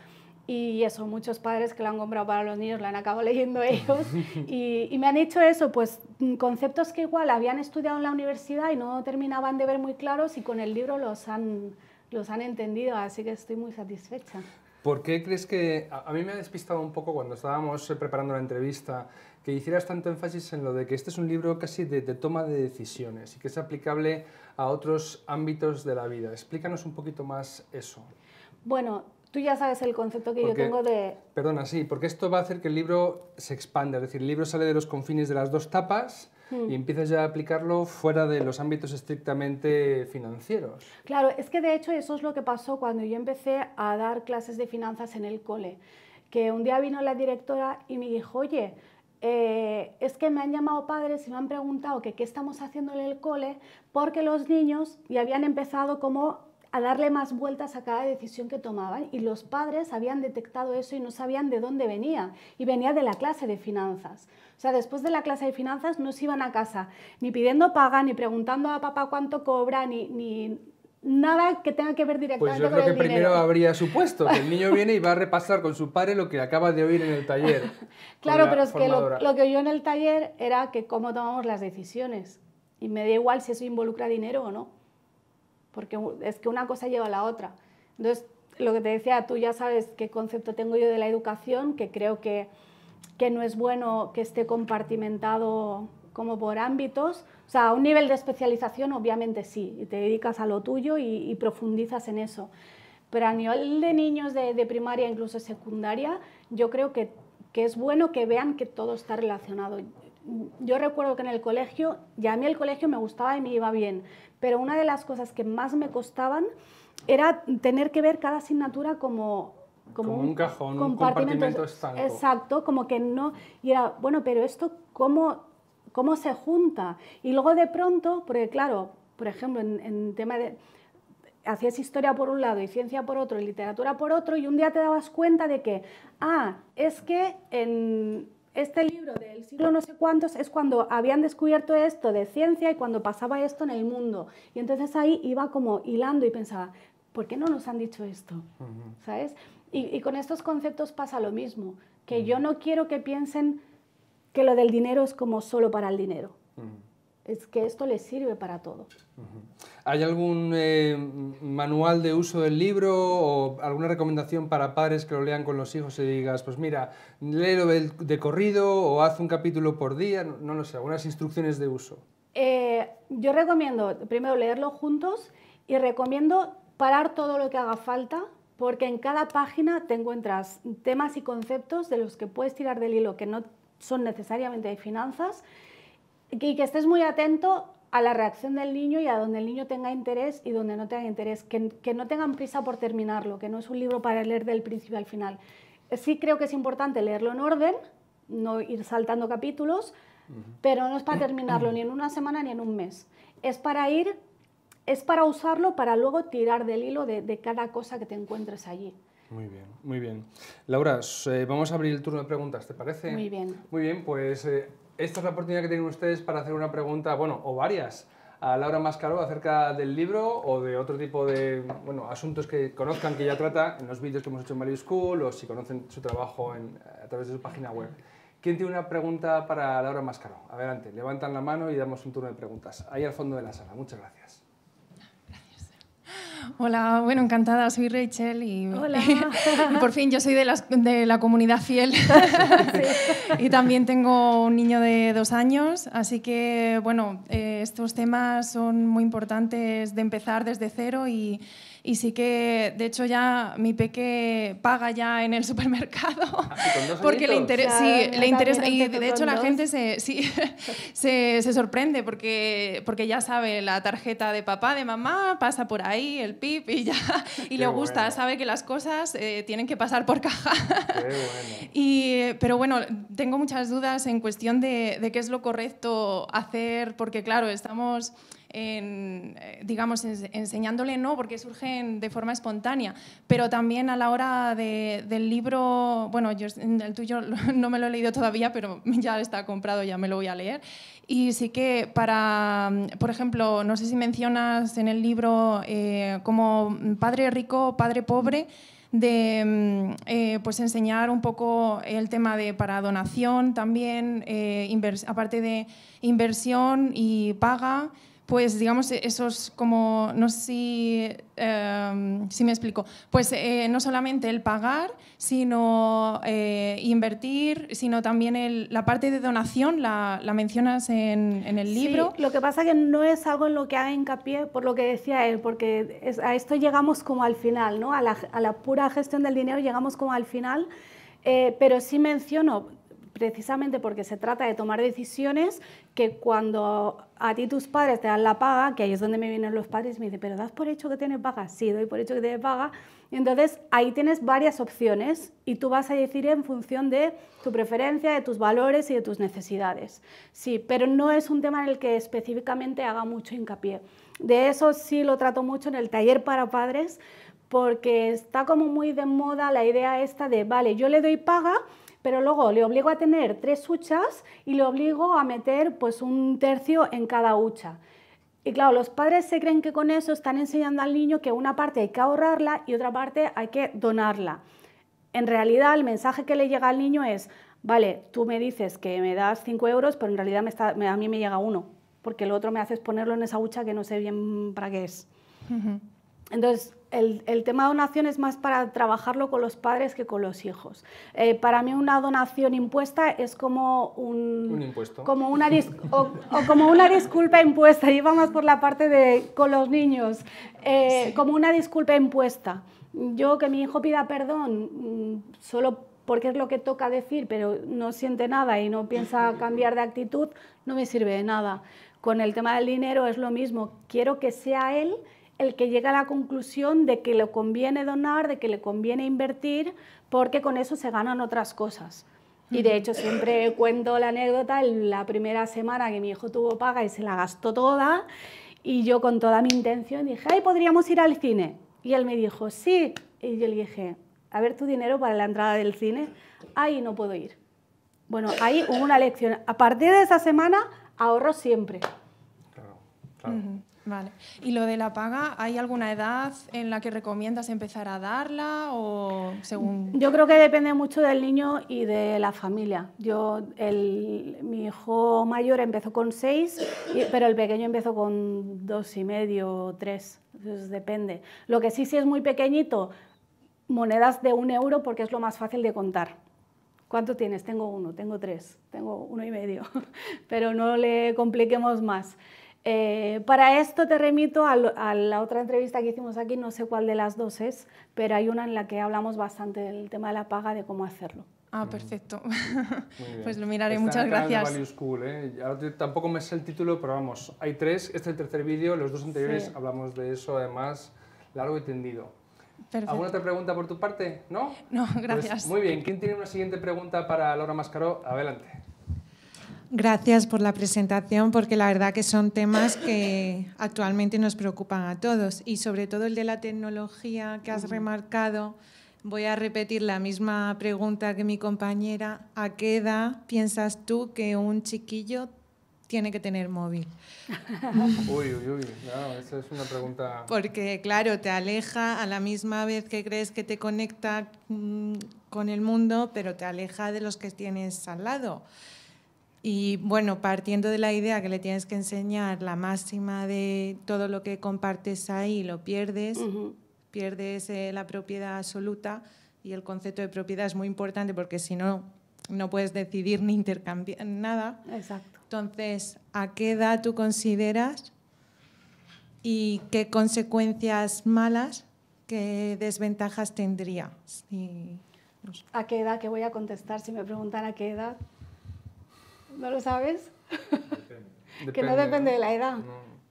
y eso, muchos padres que lo han comprado para los niños lo han acabado leyendo ellos y, me han dicho eso, pues mm, conceptos que igual habían estudiado en la universidad y no terminaban de ver muy claros y con el libro los han, los han entendido, así que estoy muy satisfecha. ¿Por qué crees que.? A, mí me ha despistado un poco cuando estábamos eh, preparando la entrevista que hicieras tanto énfasis en lo de que este es un libro casi de, toma de decisiones y que es aplicable a otros ámbitos de la vida. Explícanos un poquito más eso. Bueno, tú ya sabes el concepto que yo tengo de... Perdona, sí, porque esto va a hacer que el libro se expanda, es decir, el libro sale de los confines de las dos tapas Mm. y empiezas ya a aplicarlo fuera de los ámbitos estrictamente financieros. Claro, es que de hecho eso es lo que pasó cuando yo empecé a dar clases de finanzas en el cole, que un día vino la directora y me dijo, oye, eh, es que me han llamado padres y me han preguntado que qué estamos haciendo en el cole porque los niños ya habían empezado como a darle más vueltas a cada decisión que tomaban y los padres habían detectado eso y no sabían de dónde venía y venía de la clase de finanzas. O sea, después de la clase de finanzas no se iban a casa ni pidiendo paga, ni preguntando a papá cuánto cobra, ni, nada que tenga que ver directamente con Pues yo creo que primero habría supuesto que el niño viene y va a repasar con su padre lo que acaba de oír en el taller. claro, pero es que lo, lo que oyó en el taller era que cómo tomamos las decisiones y me da igual si eso involucra dinero o no porque es que una cosa lleva a la otra. Entonces, lo que te decía, tú ya sabes qué concepto tengo yo de la educación, que creo que, que no es bueno que esté compartimentado como por ámbitos. O sea, a un nivel de especialización obviamente sí, y te dedicas a lo tuyo y, profundizas en eso. Pero a nivel de niños de, de primaria, incluso secundaria, yo creo que, que, es bueno que vean que todo está relacionado yo recuerdo que en el colegio, ya a mí el colegio me gustaba y me iba bien, pero una de las cosas que más me costaban era tener que ver cada asignatura como como, un, cajón, un compartimento Exacto, como que no. Y era, bueno, pero esto, ¿cómo, cómo se junta? Y luego de pronto, porque claro, por ejemplo, en, en tema de. Hacías historia por un lado y ciencia por otro y literatura por otro, y un día te dabas cuenta de que, ah, es que en, este libro del siglo no sé cuántos es cuando habían descubierto esto de ciencia y cuando pasaba esto en el mundo. Y entonces ahí iba como hilando y pensaba, ¿por qué no nos han dicho esto? ¿Sabes? Y, con estos conceptos pasa lo mismo, que yo no quiero que piensen que lo del dinero es como solo para el dinero es que esto les sirve para todo. ¿Hay algún eh, manual de uso del libro o alguna recomendación para padres que lo lean con los hijos y digas, pues mira, léelo de, corrido o haz un capítulo por día? No, lo sé, algunas instrucciones de uso. Eh, yo recomiendo primero leerlo juntos y recomiendo parar todo lo que haga falta porque en cada página te encuentras temas y conceptos de los que puedes tirar del hilo que no son necesariamente de finanzas, y que estés muy atento a la reacción del niño y a donde el niño tenga interés y donde no tenga interés. Que, no tengan prisa por terminarlo, que no es un libro para leer del principio al final. Sí creo que es importante leerlo en orden, no ir saltando capítulos, pero no es para terminarlo ni en una semana ni en un mes. Es para ir, es para usarlo para luego tirar del hilo de, cada cosa que te encuentres allí. Muy bien, muy bien. Laura, eh, vamos a abrir el turno de preguntas, ¿te parece? Muy bien. Muy bien, pues eh, esta es la oportunidad que tienen ustedes para hacer una pregunta, bueno, o varias, a Laura Mascaro acerca del libro o de otro tipo de asuntos que conozcan que ya trata en los vídeos que hemos hecho en Value School o si conocen su trabajo a través de su página web. ¿Quién tiene una pregunta para Laura Mascaro? Adelante, levantan la mano y damos un turno de preguntas. Ahí al fondo de la sala. Muchas gracias. Hola, bueno, encantada, soy Rachel y, por fin yo soy de, la comunidad fiel y también tengo un niño de dos años, así que bueno, eh, estos temas son muy importantes de empezar desde cero y, y sí que, de hecho, ya mi peque paga ya en el supermercado ah, porque le, sí, le interesa. Y de hecho, la gente se, sorprende porque, porque ya sabe la tarjeta de papá, de mamá, pasa por ahí, el pip y ya. Y le gusta, sabe que las cosas eh, tienen que pasar por caja. Qué bueno. pero bueno, tengo muchas dudas en cuestión de, de qué es lo correcto hacer porque, claro, estamos eh, digamos, enseñándole no, porque surgen de forma espontánea, pero también a la hora del libro, bueno, yo, el tuyo no me lo he leído todavía, pero ya está comprado, ya me lo voy a leer. Y sí que para, mm, por ejemplo, no sé si mencionas en el libro eh, como padre rico, padre pobre, de mm, eh, pues enseñar un poco el tema de para donación también, aparte de inversión y paga, pues digamos, esos como, no sé si, em, me explico, pues eh, no solamente el pagar, sino eh, invertir, sino también la parte de donación, la, mencionas en, el libro. lo que pasa que no es algo en lo que haga hincapié, por lo que decía él, porque a esto llegamos como al final, ¿no? A la, a la, pura gestión del dinero llegamos como al final, eh, pero sí menciono precisamente porque se trata de tomar decisiones que cuando a ti tus padres te dan la paga, que ahí es donde me vienen los padres me dicen, pero das por hecho que tienes paga, sí, doy por hecho que tienes paga. Entonces ahí tienes varias opciones y tú vas a decir en función de tu preferencia, de tus valores y de tus necesidades. Sí, pero no es un tema en el que específicamente haga mucho hincapié. De eso sí lo trato mucho en el taller para padres porque está como muy de moda la idea esta de, vale, yo le doy paga, pero luego le obligo a tener tres huchas y le obligo a meter pues un tercio en cada hucha. Y claro, los padres se creen que con eso están enseñando al niño que una parte hay que ahorrarla y otra parte hay que donarla. En realidad el mensaje que le llega al niño es, vale, tú me dices que me das cinco euros, pero en realidad a mí me llega uno, porque el otro me haces ponerlo en esa hucha que no sé bien para qué es. Entonces, el, tema de donación es más para trabajarlo con los padres que con los hijos. Eh, para mí una donación impuesta es como un... Como una como una disculpa impuesta, iba vamos por la parte de con los niños, eh, como una disculpa impuesta. Yo que mi hijo pida perdón mm, solo porque es lo que toca decir, pero no siente nada y no piensa cambiar de actitud, no me sirve de nada. Con el tema del dinero es lo mismo. Quiero que sea él el que llega a la conclusión de que le conviene donar, de que le conviene invertir, porque con eso se ganan otras cosas. Y de hecho siempre cuento la anécdota, en la primera semana que mi hijo tuvo paga y se la gastó toda, y yo con toda mi intención dije, ay, podríamos ir al cine. Y él me dijo, sí. Y yo le dije, a ver tu dinero para la entrada del cine, ahí no puedo ir. Bueno, ahí hubo una lección. A partir de esa semana ahorro siempre. Vale. ¿Y lo de la paga, hay alguna edad en la que recomiendas empezar a darla o Yo creo que depende mucho del niño y de la familia. Yo, mi hijo mayor empezó con seis, pero el pequeño empezó con dos y medio o tres. depende. Lo que sí, sí es muy pequeñito, monedas de un euro porque es lo más fácil de contar. ¿Cuánto tienes? Tengo uno, tengo tres, tengo uno y medio, pero no le compliquemos más. Eh, para esto te remito a, la otra entrevista que hicimos aquí, no sé cuál de las dos es, pero hay una en la que hablamos bastante del tema de la paga, de cómo hacerlo. Ah, perfecto. pues lo miraré, muchas en el gracias. Canal de Value School, ¿eh? tampoco me sé el título, pero vamos, hay tres, este es el tercer vídeo, los dos anteriores hablamos de eso, además, largo y tendido. ¿Alguna otra pregunta por tu parte? ¿No? No, pues gracias. muy bien, ¿quién tiene una siguiente pregunta para Laura Mascaró? Adelante. Gracias por la presentación, porque la verdad que son temas que actualmente nos preocupan a todos y sobre todo el de la tecnología que has remarcado. Voy a repetir la misma pregunta que mi compañera. ¿A qué edad piensas tú que un chiquillo tiene que tener móvil? Uy, uy, uy, no, esa es una pregunta. Porque, claro, te aleja a la misma vez que crees que te conecta mm, con el mundo, pero te aleja de los que tienes al lado. Y bueno, partiendo de la idea que le tienes que enseñar la máxima de todo lo que compartes ahí, lo pierdes, pierdes eh, la propiedad absoluta y el concepto de propiedad es muy importante porque si no, no puedes decidir ni intercambiar nada. Exacto. Entonces, ¿a qué edad tú consideras y qué consecuencias malas, qué desventajas tendría? ¿A qué edad? Que voy a contestar si me preguntan a qué edad. ¿No lo sabes? que no depende de la edad.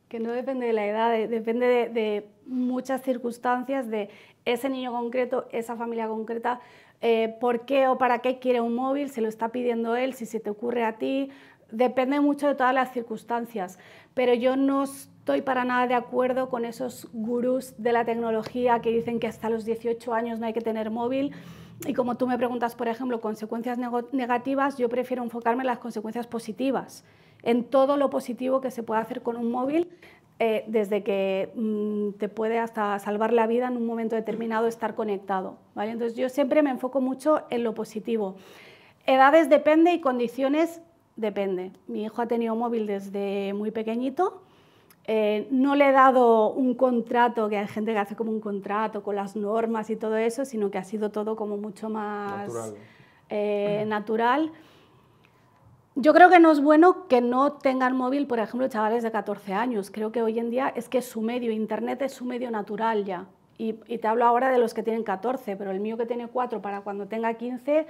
Que no depende de la edad, depende de, muchas circunstancias, de ese niño concreto, esa familia concreta, eh, por qué o para qué quiere un móvil, se lo está pidiendo él, si se te ocurre a ti. Depende mucho de todas las circunstancias. Pero yo no estoy para nada de acuerdo con esos gurús de la tecnología que dicen que hasta los 18 años no hay que tener móvil y como tú me preguntas, por ejemplo, consecuencias negativas, yo prefiero enfocarme en las consecuencias positivas, en todo lo positivo que se puede hacer con un móvil, eh, desde que mm, te puede hasta salvar la vida en un momento determinado estar conectado. ¿vale? Entonces yo siempre me enfoco mucho en lo positivo. Edades depende y condiciones depende. Mi hijo ha tenido móvil desde muy pequeñito eh, no le he dado un contrato, que hay gente que hace como un contrato con las normas y todo eso, sino que ha sido todo como mucho más natural. Eh, Yo creo que no es bueno que no tengan móvil, por ejemplo, chavales de 14 años. Creo que hoy en día es que su medio, Internet es su medio natural ya. Y, te hablo ahora de los que tienen 14, pero el mío que tiene 4 para cuando tenga 15,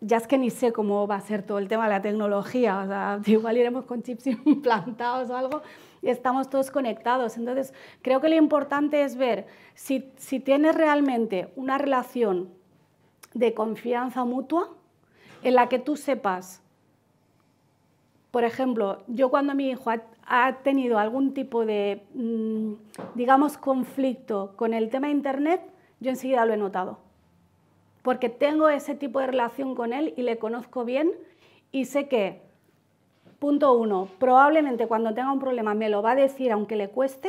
ya es que ni sé cómo va a ser todo el tema de la tecnología. O sea, igual iremos con chips implantados o algo estamos todos conectados. Entonces, creo que lo importante es ver si, tienes realmente una relación de confianza mutua en la que tú sepas, por ejemplo, yo cuando mi hijo ha, ha tenido algún tipo de, mm, digamos, conflicto con el tema de Internet, yo enseguida lo he notado, porque tengo ese tipo de relación con él y le conozco bien y sé que Punto uno, probablemente cuando tenga un problema me lo va a decir aunque le cueste.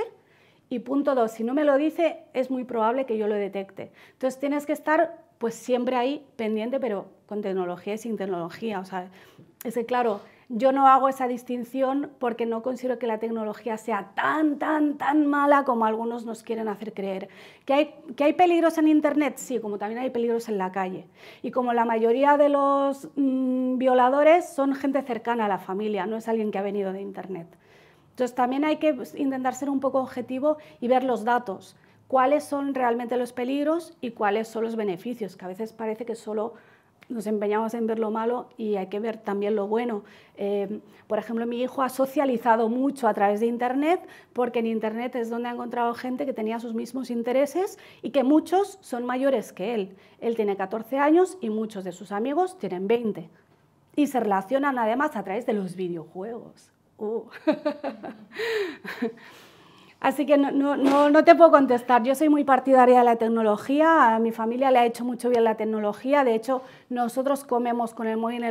Y punto dos, si no me lo dice, es muy probable que yo lo detecte. Entonces tienes que estar pues siempre ahí pendiente, pero con tecnología y sin tecnología. O sea, es que claro, yo no hago esa distinción porque no considero que la tecnología sea tan, tan, tan mala como algunos nos quieren hacer creer. ¿Que hay, peligros en Internet? Sí, como también hay peligros en la calle. Y como la mayoría de los mm, violadores son gente cercana a la familia, no es alguien que ha venido de Internet. Entonces también hay que intentar ser un poco objetivo y ver los datos, cuáles son realmente los peligros y cuáles son los beneficios, que a veces parece que solo nos empeñamos en ver lo malo y hay que ver también lo bueno. Eh, por ejemplo, mi hijo ha socializado mucho a través de Internet porque en Internet es donde ha encontrado gente que tenía sus mismos intereses y que muchos son mayores que él. Él tiene 14 años y muchos de sus amigos tienen 20. Y se relacionan además a través de los videojuegos. Uh. Así que no, no, no, te puedo contestar. Yo soy muy partidaria de la tecnología. A mi familia le ha hecho mucho bien la tecnología. De hecho, nosotros comemos con el móvil,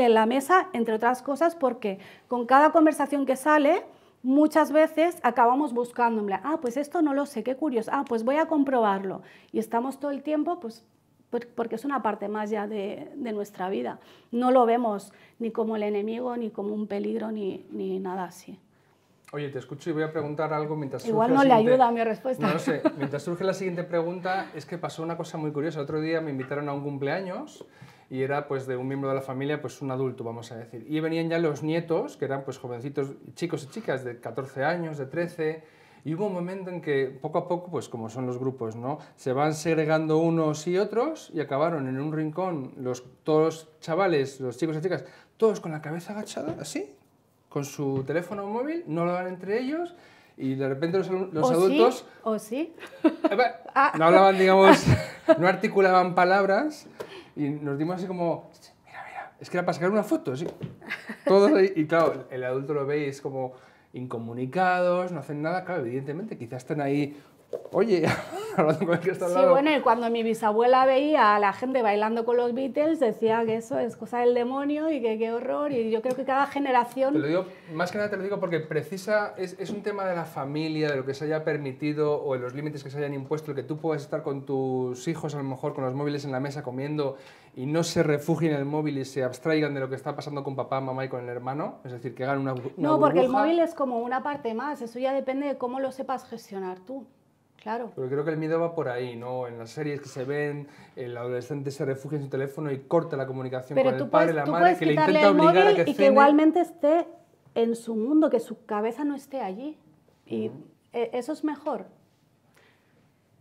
en la mesa, entre otras cosas, porque con cada conversación que sale, muchas veces acabamos buscándome, Ah, pues esto no lo sé, qué curioso. Ah, pues voy a comprobarlo. Y estamos todo el tiempo, pues porque es una parte más ya de, nuestra vida. No lo vemos ni como el enemigo, ni como un peligro, ni nada así. Oye, te escucho y voy a preguntar algo mientras Igual no le ayuda a mi respuesta. No, sé, mientras surge la siguiente pregunta, es que pasó una cosa muy curiosa. otro día me invitaron a un cumpleaños y era pues de un miembro de la familia, pues un adulto, vamos a decir. Y venían ya los nietos, que eran pues jovencitos, chicos y chicas de 14 años, de 13, y hubo un momento en que poco a poco, pues como son los grupos, ¿no? Se van segregando unos y otros y acabaron en un rincón los todos chavales, los chicos y chicas, todos con la cabeza agachada, así, con su teléfono móvil, no lo entre ellos y de repente los, adultos... Sí, ¿O sí? Eh, ah. No hablaban, digamos, no articulaban palabras y nos dimos así como, mira, mira, es que era para sacar una foto, así. Todos ahí, y claro, el adulto lo veis como incomunicados, no hacen nada, claro, evidentemente, quizás están ahí, oye, Sí, bueno, y cuando mi bisabuela veía a la gente bailando con los Beatles, decía que eso es cosa del demonio y que qué horror. Y yo creo que cada generación... más que nada te lo digo porque precisa, es, un tema de la familia, de lo que se haya permitido o de los límites que se hayan impuesto, que tú puedas estar con tus hijos a lo mejor con los móviles en la mesa comiendo y no se refugien en el móvil y se abstraigan de lo que está pasando con papá, mamá y con el hermano, es decir, que hagan una... no, porque el móvil es como una parte más, eso ya depende de cómo lo sepas gestionar tú. Claro. Pero creo que el miedo va por ahí, ¿no? En las series que se ven, el adolescente se refugia en su teléfono y corta la comunicación con el padre, la madre, que le intenta obligar a que y que igualmente esté en su mundo, que su cabeza no esté allí. Y e, eso es mejor.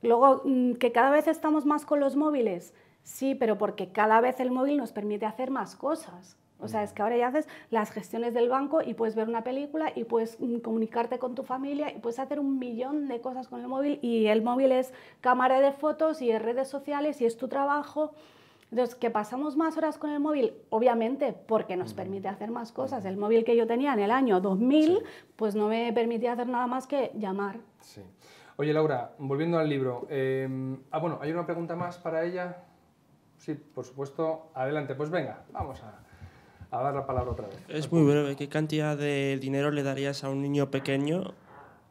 Luego, mm, que cada vez estamos más con los móviles. Sí, pero porque cada vez el móvil nos permite hacer más cosas. O sea, es que ahora ya haces las gestiones del banco y puedes ver una película y puedes mm, comunicarte con tu familia y puedes hacer un millón de cosas con el móvil y el móvil es cámara de fotos y es redes sociales y es tu trabajo. Entonces, que pasamos más horas con el móvil, obviamente, porque nos permite hacer más cosas. El móvil que yo tenía en el año 2000, pues no me permitía hacer nada más que llamar. Sí. Oye, Laura, volviendo al libro. Em, ah, bueno, hay una pregunta más para ella. Sí, por supuesto. Adelante, pues venga, vamos a a la palabra otra vez. Es muy breve. ¿Qué cantidad de dinero le darías a un niño pequeño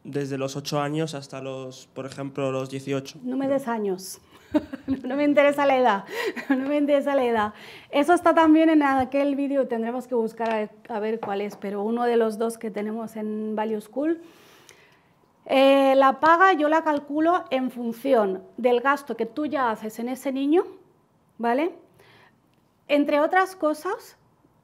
desde los 8 años hasta los, por ejemplo, los 18? No me des años. no me interesa la edad. no me interesa la edad. Eso está también en aquel vídeo. Tendremos que buscar a ver cuál es, pero uno de los dos que tenemos en Value School. Eh, la paga yo la calculo en función del gasto que tú ya haces en ese niño, ¿vale? Entre otras cosas,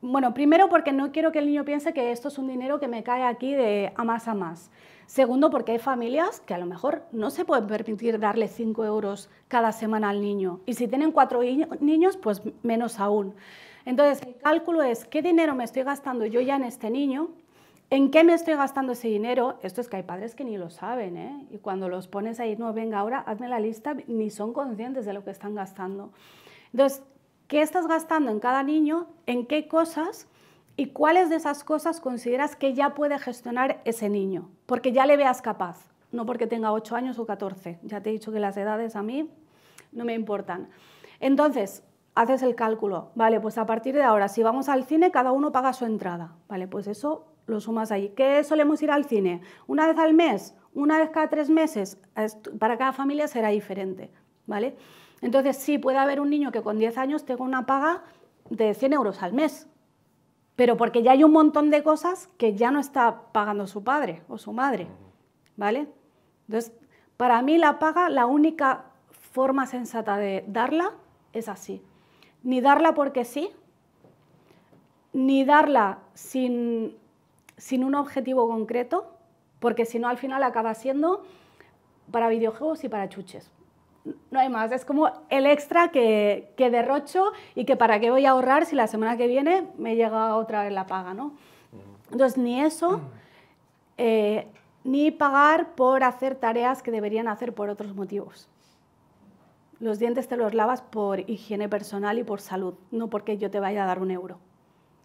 bueno, primero porque no quiero que el niño piense que esto es un dinero que me cae aquí de a más a más. Segundo, porque hay familias que a lo mejor no se pueden permitir darle 5 euros cada semana al niño. Y si tienen cuatro niños, pues menos aún. Entonces, el cálculo es qué dinero me estoy gastando yo ya en este niño, en qué me estoy gastando ese dinero. Esto es que hay padres que ni lo saben, ¿eh? Y cuando los pones ahí, no, venga, ahora hazme la lista, ni son conscientes de lo que están gastando. Entonces, qué estás gastando en cada niño, en qué cosas y cuáles de esas cosas consideras que ya puede gestionar ese niño, porque ya le veas capaz, no porque tenga 8 años o 14. Ya te he dicho que las edades a mí no me importan. Entonces, haces el cálculo, vale, pues a partir de ahora, si vamos al cine, cada uno paga su entrada, vale, pues eso lo sumas ahí. ¿Qué solemos ir al cine? ¿Una vez al mes? ¿Una vez cada tres meses? Para cada familia será diferente, ¿vale? Entonces, sí, puede haber un niño que con 10 años tenga una paga de 100 euros al mes, pero porque ya hay un montón de cosas que ya no está pagando su padre o su madre, ¿vale? Entonces, para mí la paga, la única forma sensata de darla es así. Ni darla porque sí, ni darla sin, sin un objetivo concreto, porque si no al final acaba siendo para videojuegos y para chuches no hay más. Es como el extra que, derrocho y que para qué voy a ahorrar si la semana que viene me llega otra vez la paga, ¿no? Entonces, ni eso, eh, ni pagar por hacer tareas que deberían hacer por otros motivos. Los dientes te los lavas por higiene personal y por salud, no porque yo te vaya a dar un euro.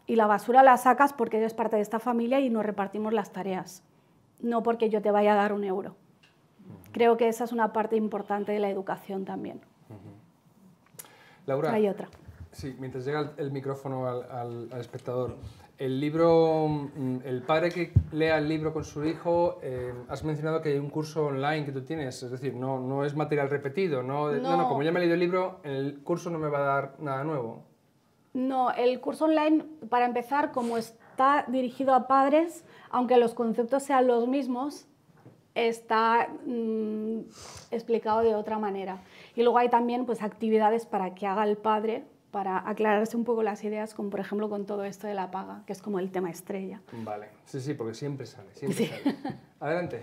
Y la basura la sacas porque eres parte de esta familia y nos repartimos las tareas, no porque yo te vaya a dar un euro. Creo que esa es una parte importante de la educación también. Laura. Hay otra. Sí, mientras llega el, micrófono al, espectador. El libro, mm, el padre que lea el libro con su hijo, eh, has mencionado que hay un curso online que tú tienes, es decir, no, no es material repetido, no, no como ya me he leído el libro, el curso no me va a dar nada nuevo. No, el curso online, para empezar, como está dirigido a padres, aunque los conceptos sean los mismos, está mm, explicado de otra manera. Y luego hay también pues, actividades para que haga el padre para aclararse un poco las ideas, como por ejemplo con todo esto de la paga, que es como el tema estrella. Vale, sí, sí, porque siempre sale, siempre sale. Adelante.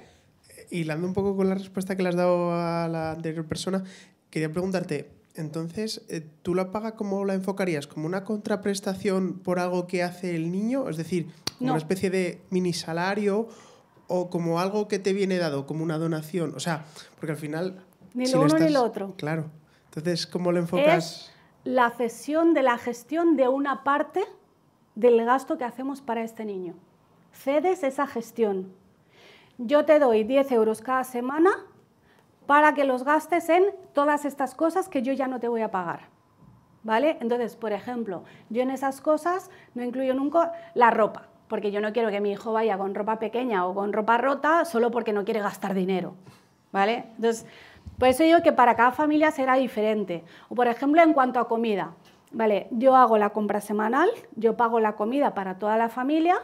Hilando un poco con la respuesta que le has dado a la anterior persona, quería preguntarte, entonces, eh, ¿tú la paga cómo la enfocarías? ¿Como una contraprestación por algo que hace el niño? Es decir, una especie de mini salario o como algo que te viene dado, como una donación. O sea, porque al final... Ni lo uno ni el otro. Claro. Entonces, ¿cómo lo enfocas? Es la cesión de la gestión de una parte del gasto que hacemos para este niño. Cedes esa gestión. Yo te doy 10 euros cada semana para que los gastes en todas estas cosas que yo ya no te voy a pagar. ¿Vale? Entonces, por ejemplo, yo en esas cosas no incluyo nunca la ropa porque yo no quiero que mi hijo vaya con ropa pequeña o con ropa rota solo porque no quiere gastar dinero, ¿vale? Entonces, por eso digo que para cada familia será diferente. O por ejemplo, en cuanto a comida, ¿vale? Yo hago la compra semanal, yo pago la comida para toda la familia,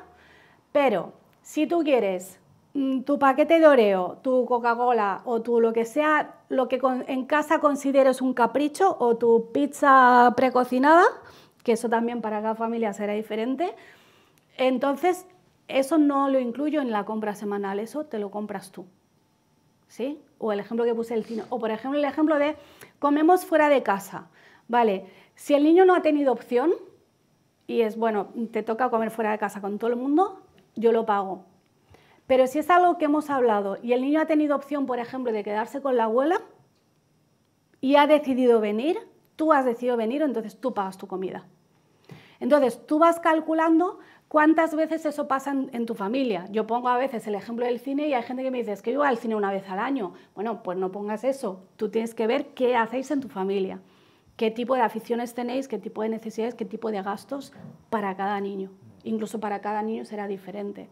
pero si tú quieres mm, tu paquete de Oreo, tu Coca-Cola o tu lo que sea, lo que en casa consideres un capricho o tu pizza precocinada, que eso también para cada familia será diferente, entonces, eso no lo incluyo en la compra semanal, eso te lo compras tú. ¿Sí? O el ejemplo que puse el cine. O por ejemplo, el ejemplo de comemos fuera de casa. Vale, si el niño no ha tenido opción y es, bueno, te toca comer fuera de casa con todo el mundo, yo lo pago. Pero si es algo que hemos hablado y el niño ha tenido opción, por ejemplo, de quedarse con la abuela y ha decidido venir, tú has decidido venir, entonces tú pagas tu comida. Entonces tú vas calculando ¿Cuántas veces eso pasa en, tu familia? Yo pongo a veces el ejemplo del cine y hay gente que me dice, es que yo voy al cine una vez al año. Bueno, pues no pongas eso. Tú tienes que ver qué hacéis en tu familia, qué tipo de aficiones tenéis, qué tipo de necesidades, qué tipo de gastos para cada niño. Incluso para cada niño será diferente.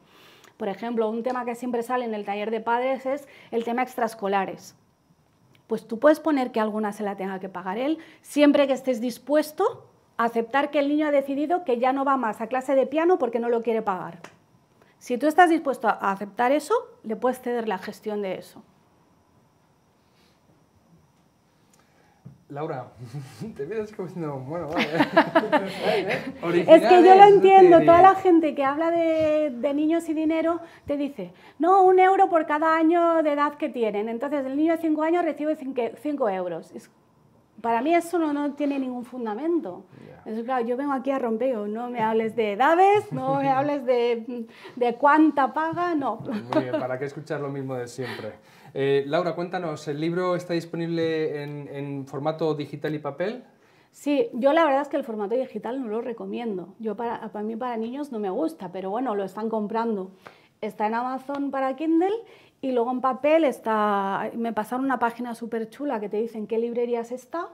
Por ejemplo, un tema que siempre sale en el taller de padres es el tema extraescolares. Pues tú puedes poner que alguna se la tenga que pagar él, siempre que estés dispuesto aceptar que el niño ha decidido que ya no va más a clase de piano porque no lo quiere pagar. Si tú estás dispuesto a aceptar eso, le puedes ceder la gestión de eso. Laura, te miras como diciendo, bueno, vale. es que yo ¿eh? lo entiendo, toda la gente que habla de, niños y dinero te dice, no, un euro por cada año de edad que tienen. Entonces el niño de 5 años recibe 5 euros. Es para mí eso no, tiene ningún fundamento. claro, yo vengo aquí a rompeo, no me hables de edades, no me hables de, cuánta paga, no. Muy bien, ¿para qué escuchar lo mismo de siempre? Eh, Laura, cuéntanos, ¿el libro está disponible en, formato digital y papel? Sí, yo la verdad es que el formato digital no lo recomiendo. Yo para mí para niños no me gusta, pero bueno, lo están comprando. Está en Amazon para Kindle y luego en papel está, me pasaron una página súper chula que te dicen qué librerías está,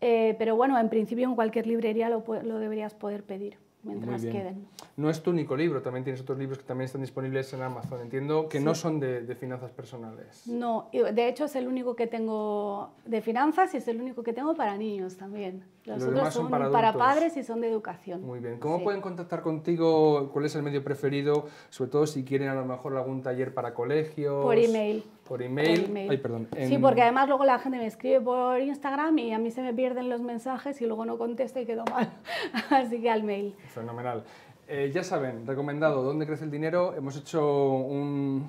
eh, pero bueno, en principio en cualquier librería lo, lo deberías poder pedir mientras queden. No es tu único libro, también tienes otros libros que también están disponibles en Amazon. Entiendo que no son de, finanzas personales. No, de hecho es el único que tengo de finanzas y es el único que tengo para niños también. Los, otros son, para, padres y son de educación. Muy bien. ¿Cómo pueden contactar contigo? ¿Cuál es el medio preferido? Sobre todo si quieren a lo mejor algún taller para colegios. Por email. Por email. Ay, perdón. Sí, porque además luego la gente me escribe por Instagram y a mí se me pierden los mensajes y luego no contesto y quedo mal. Así que al mail. Fenomenal. Eh, ya saben, recomendado, ¿dónde crece el dinero? Hemos hecho un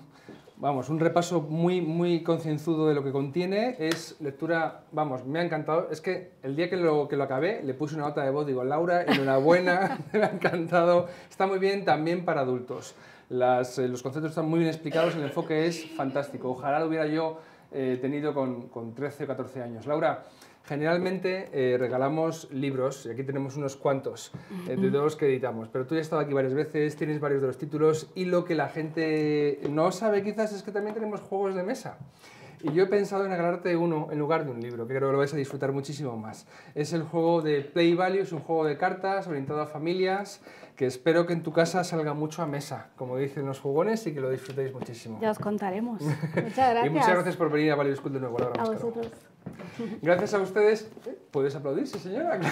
vamos, un repaso muy, muy concienzudo de lo que contiene. Es lectura, vamos, me ha encantado. Es que el día que lo, lo acabé, le puse una nota de voz, digo, Laura, buena, me ha encantado. Está muy bien también para adultos. Eh, los conceptos están muy bien explicados, el enfoque es fantástico. Ojalá lo hubiera yo eh, tenido con, con 13 o 14 años. Laura, Generalmente eh, regalamos libros, y aquí tenemos unos cuantos eh, de los que editamos, pero tú ya has estado aquí varias veces, tienes varios de los títulos y lo que la gente no sabe quizás es que también tenemos juegos de mesa. Y yo he pensado en agarrarte uno en lugar de un libro, que creo que lo vais a disfrutar muchísimo más. Es el juego de Play Value, es un juego de cartas orientado a familias, que espero que en tu casa salga mucho a mesa, como dicen los jugones, y que lo disfrutéis muchísimo. Ya os contaremos. muchas gracias. Y muchas gracias por venir a Value School de nuevo. a vosotros. Gracias a ustedes. ¿Puedes aplaudirse, señora?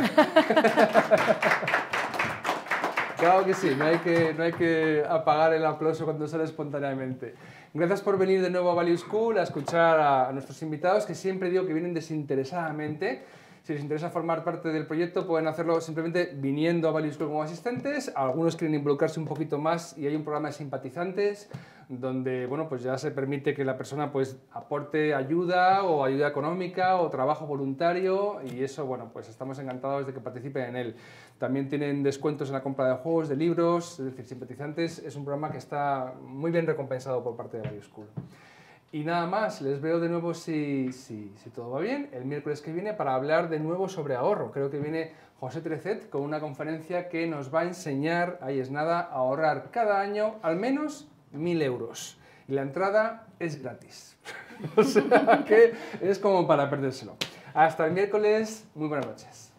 Claro que sí, no hay que, no hay que apagar el aplauso cuando sale espontáneamente. Gracias por venir de nuevo a Value School a escuchar a nuestros invitados que siempre digo que vienen desinteresadamente si les interesa formar parte del proyecto, pueden hacerlo simplemente viniendo a Value School como asistentes. Algunos quieren involucrarse un poquito más y hay un programa de simpatizantes donde bueno, pues ya se permite que la persona pues, aporte ayuda o ayuda económica o trabajo voluntario y eso, bueno, pues estamos encantados de que participen en él. También tienen descuentos en la compra de juegos, de libros, es decir, simpatizantes. Es un programa que está muy bien recompensado por parte de Value School. Y nada más, les veo de nuevo si, si, todo va bien el miércoles que viene para hablar de nuevo sobre ahorro. Creo que viene José Trecet con una conferencia que nos va a enseñar, ahí es nada, a ahorrar cada año al menos 1.000 euros. Y la entrada es gratis. o sea que es como para perdérselo. Hasta el miércoles, muy buenas noches.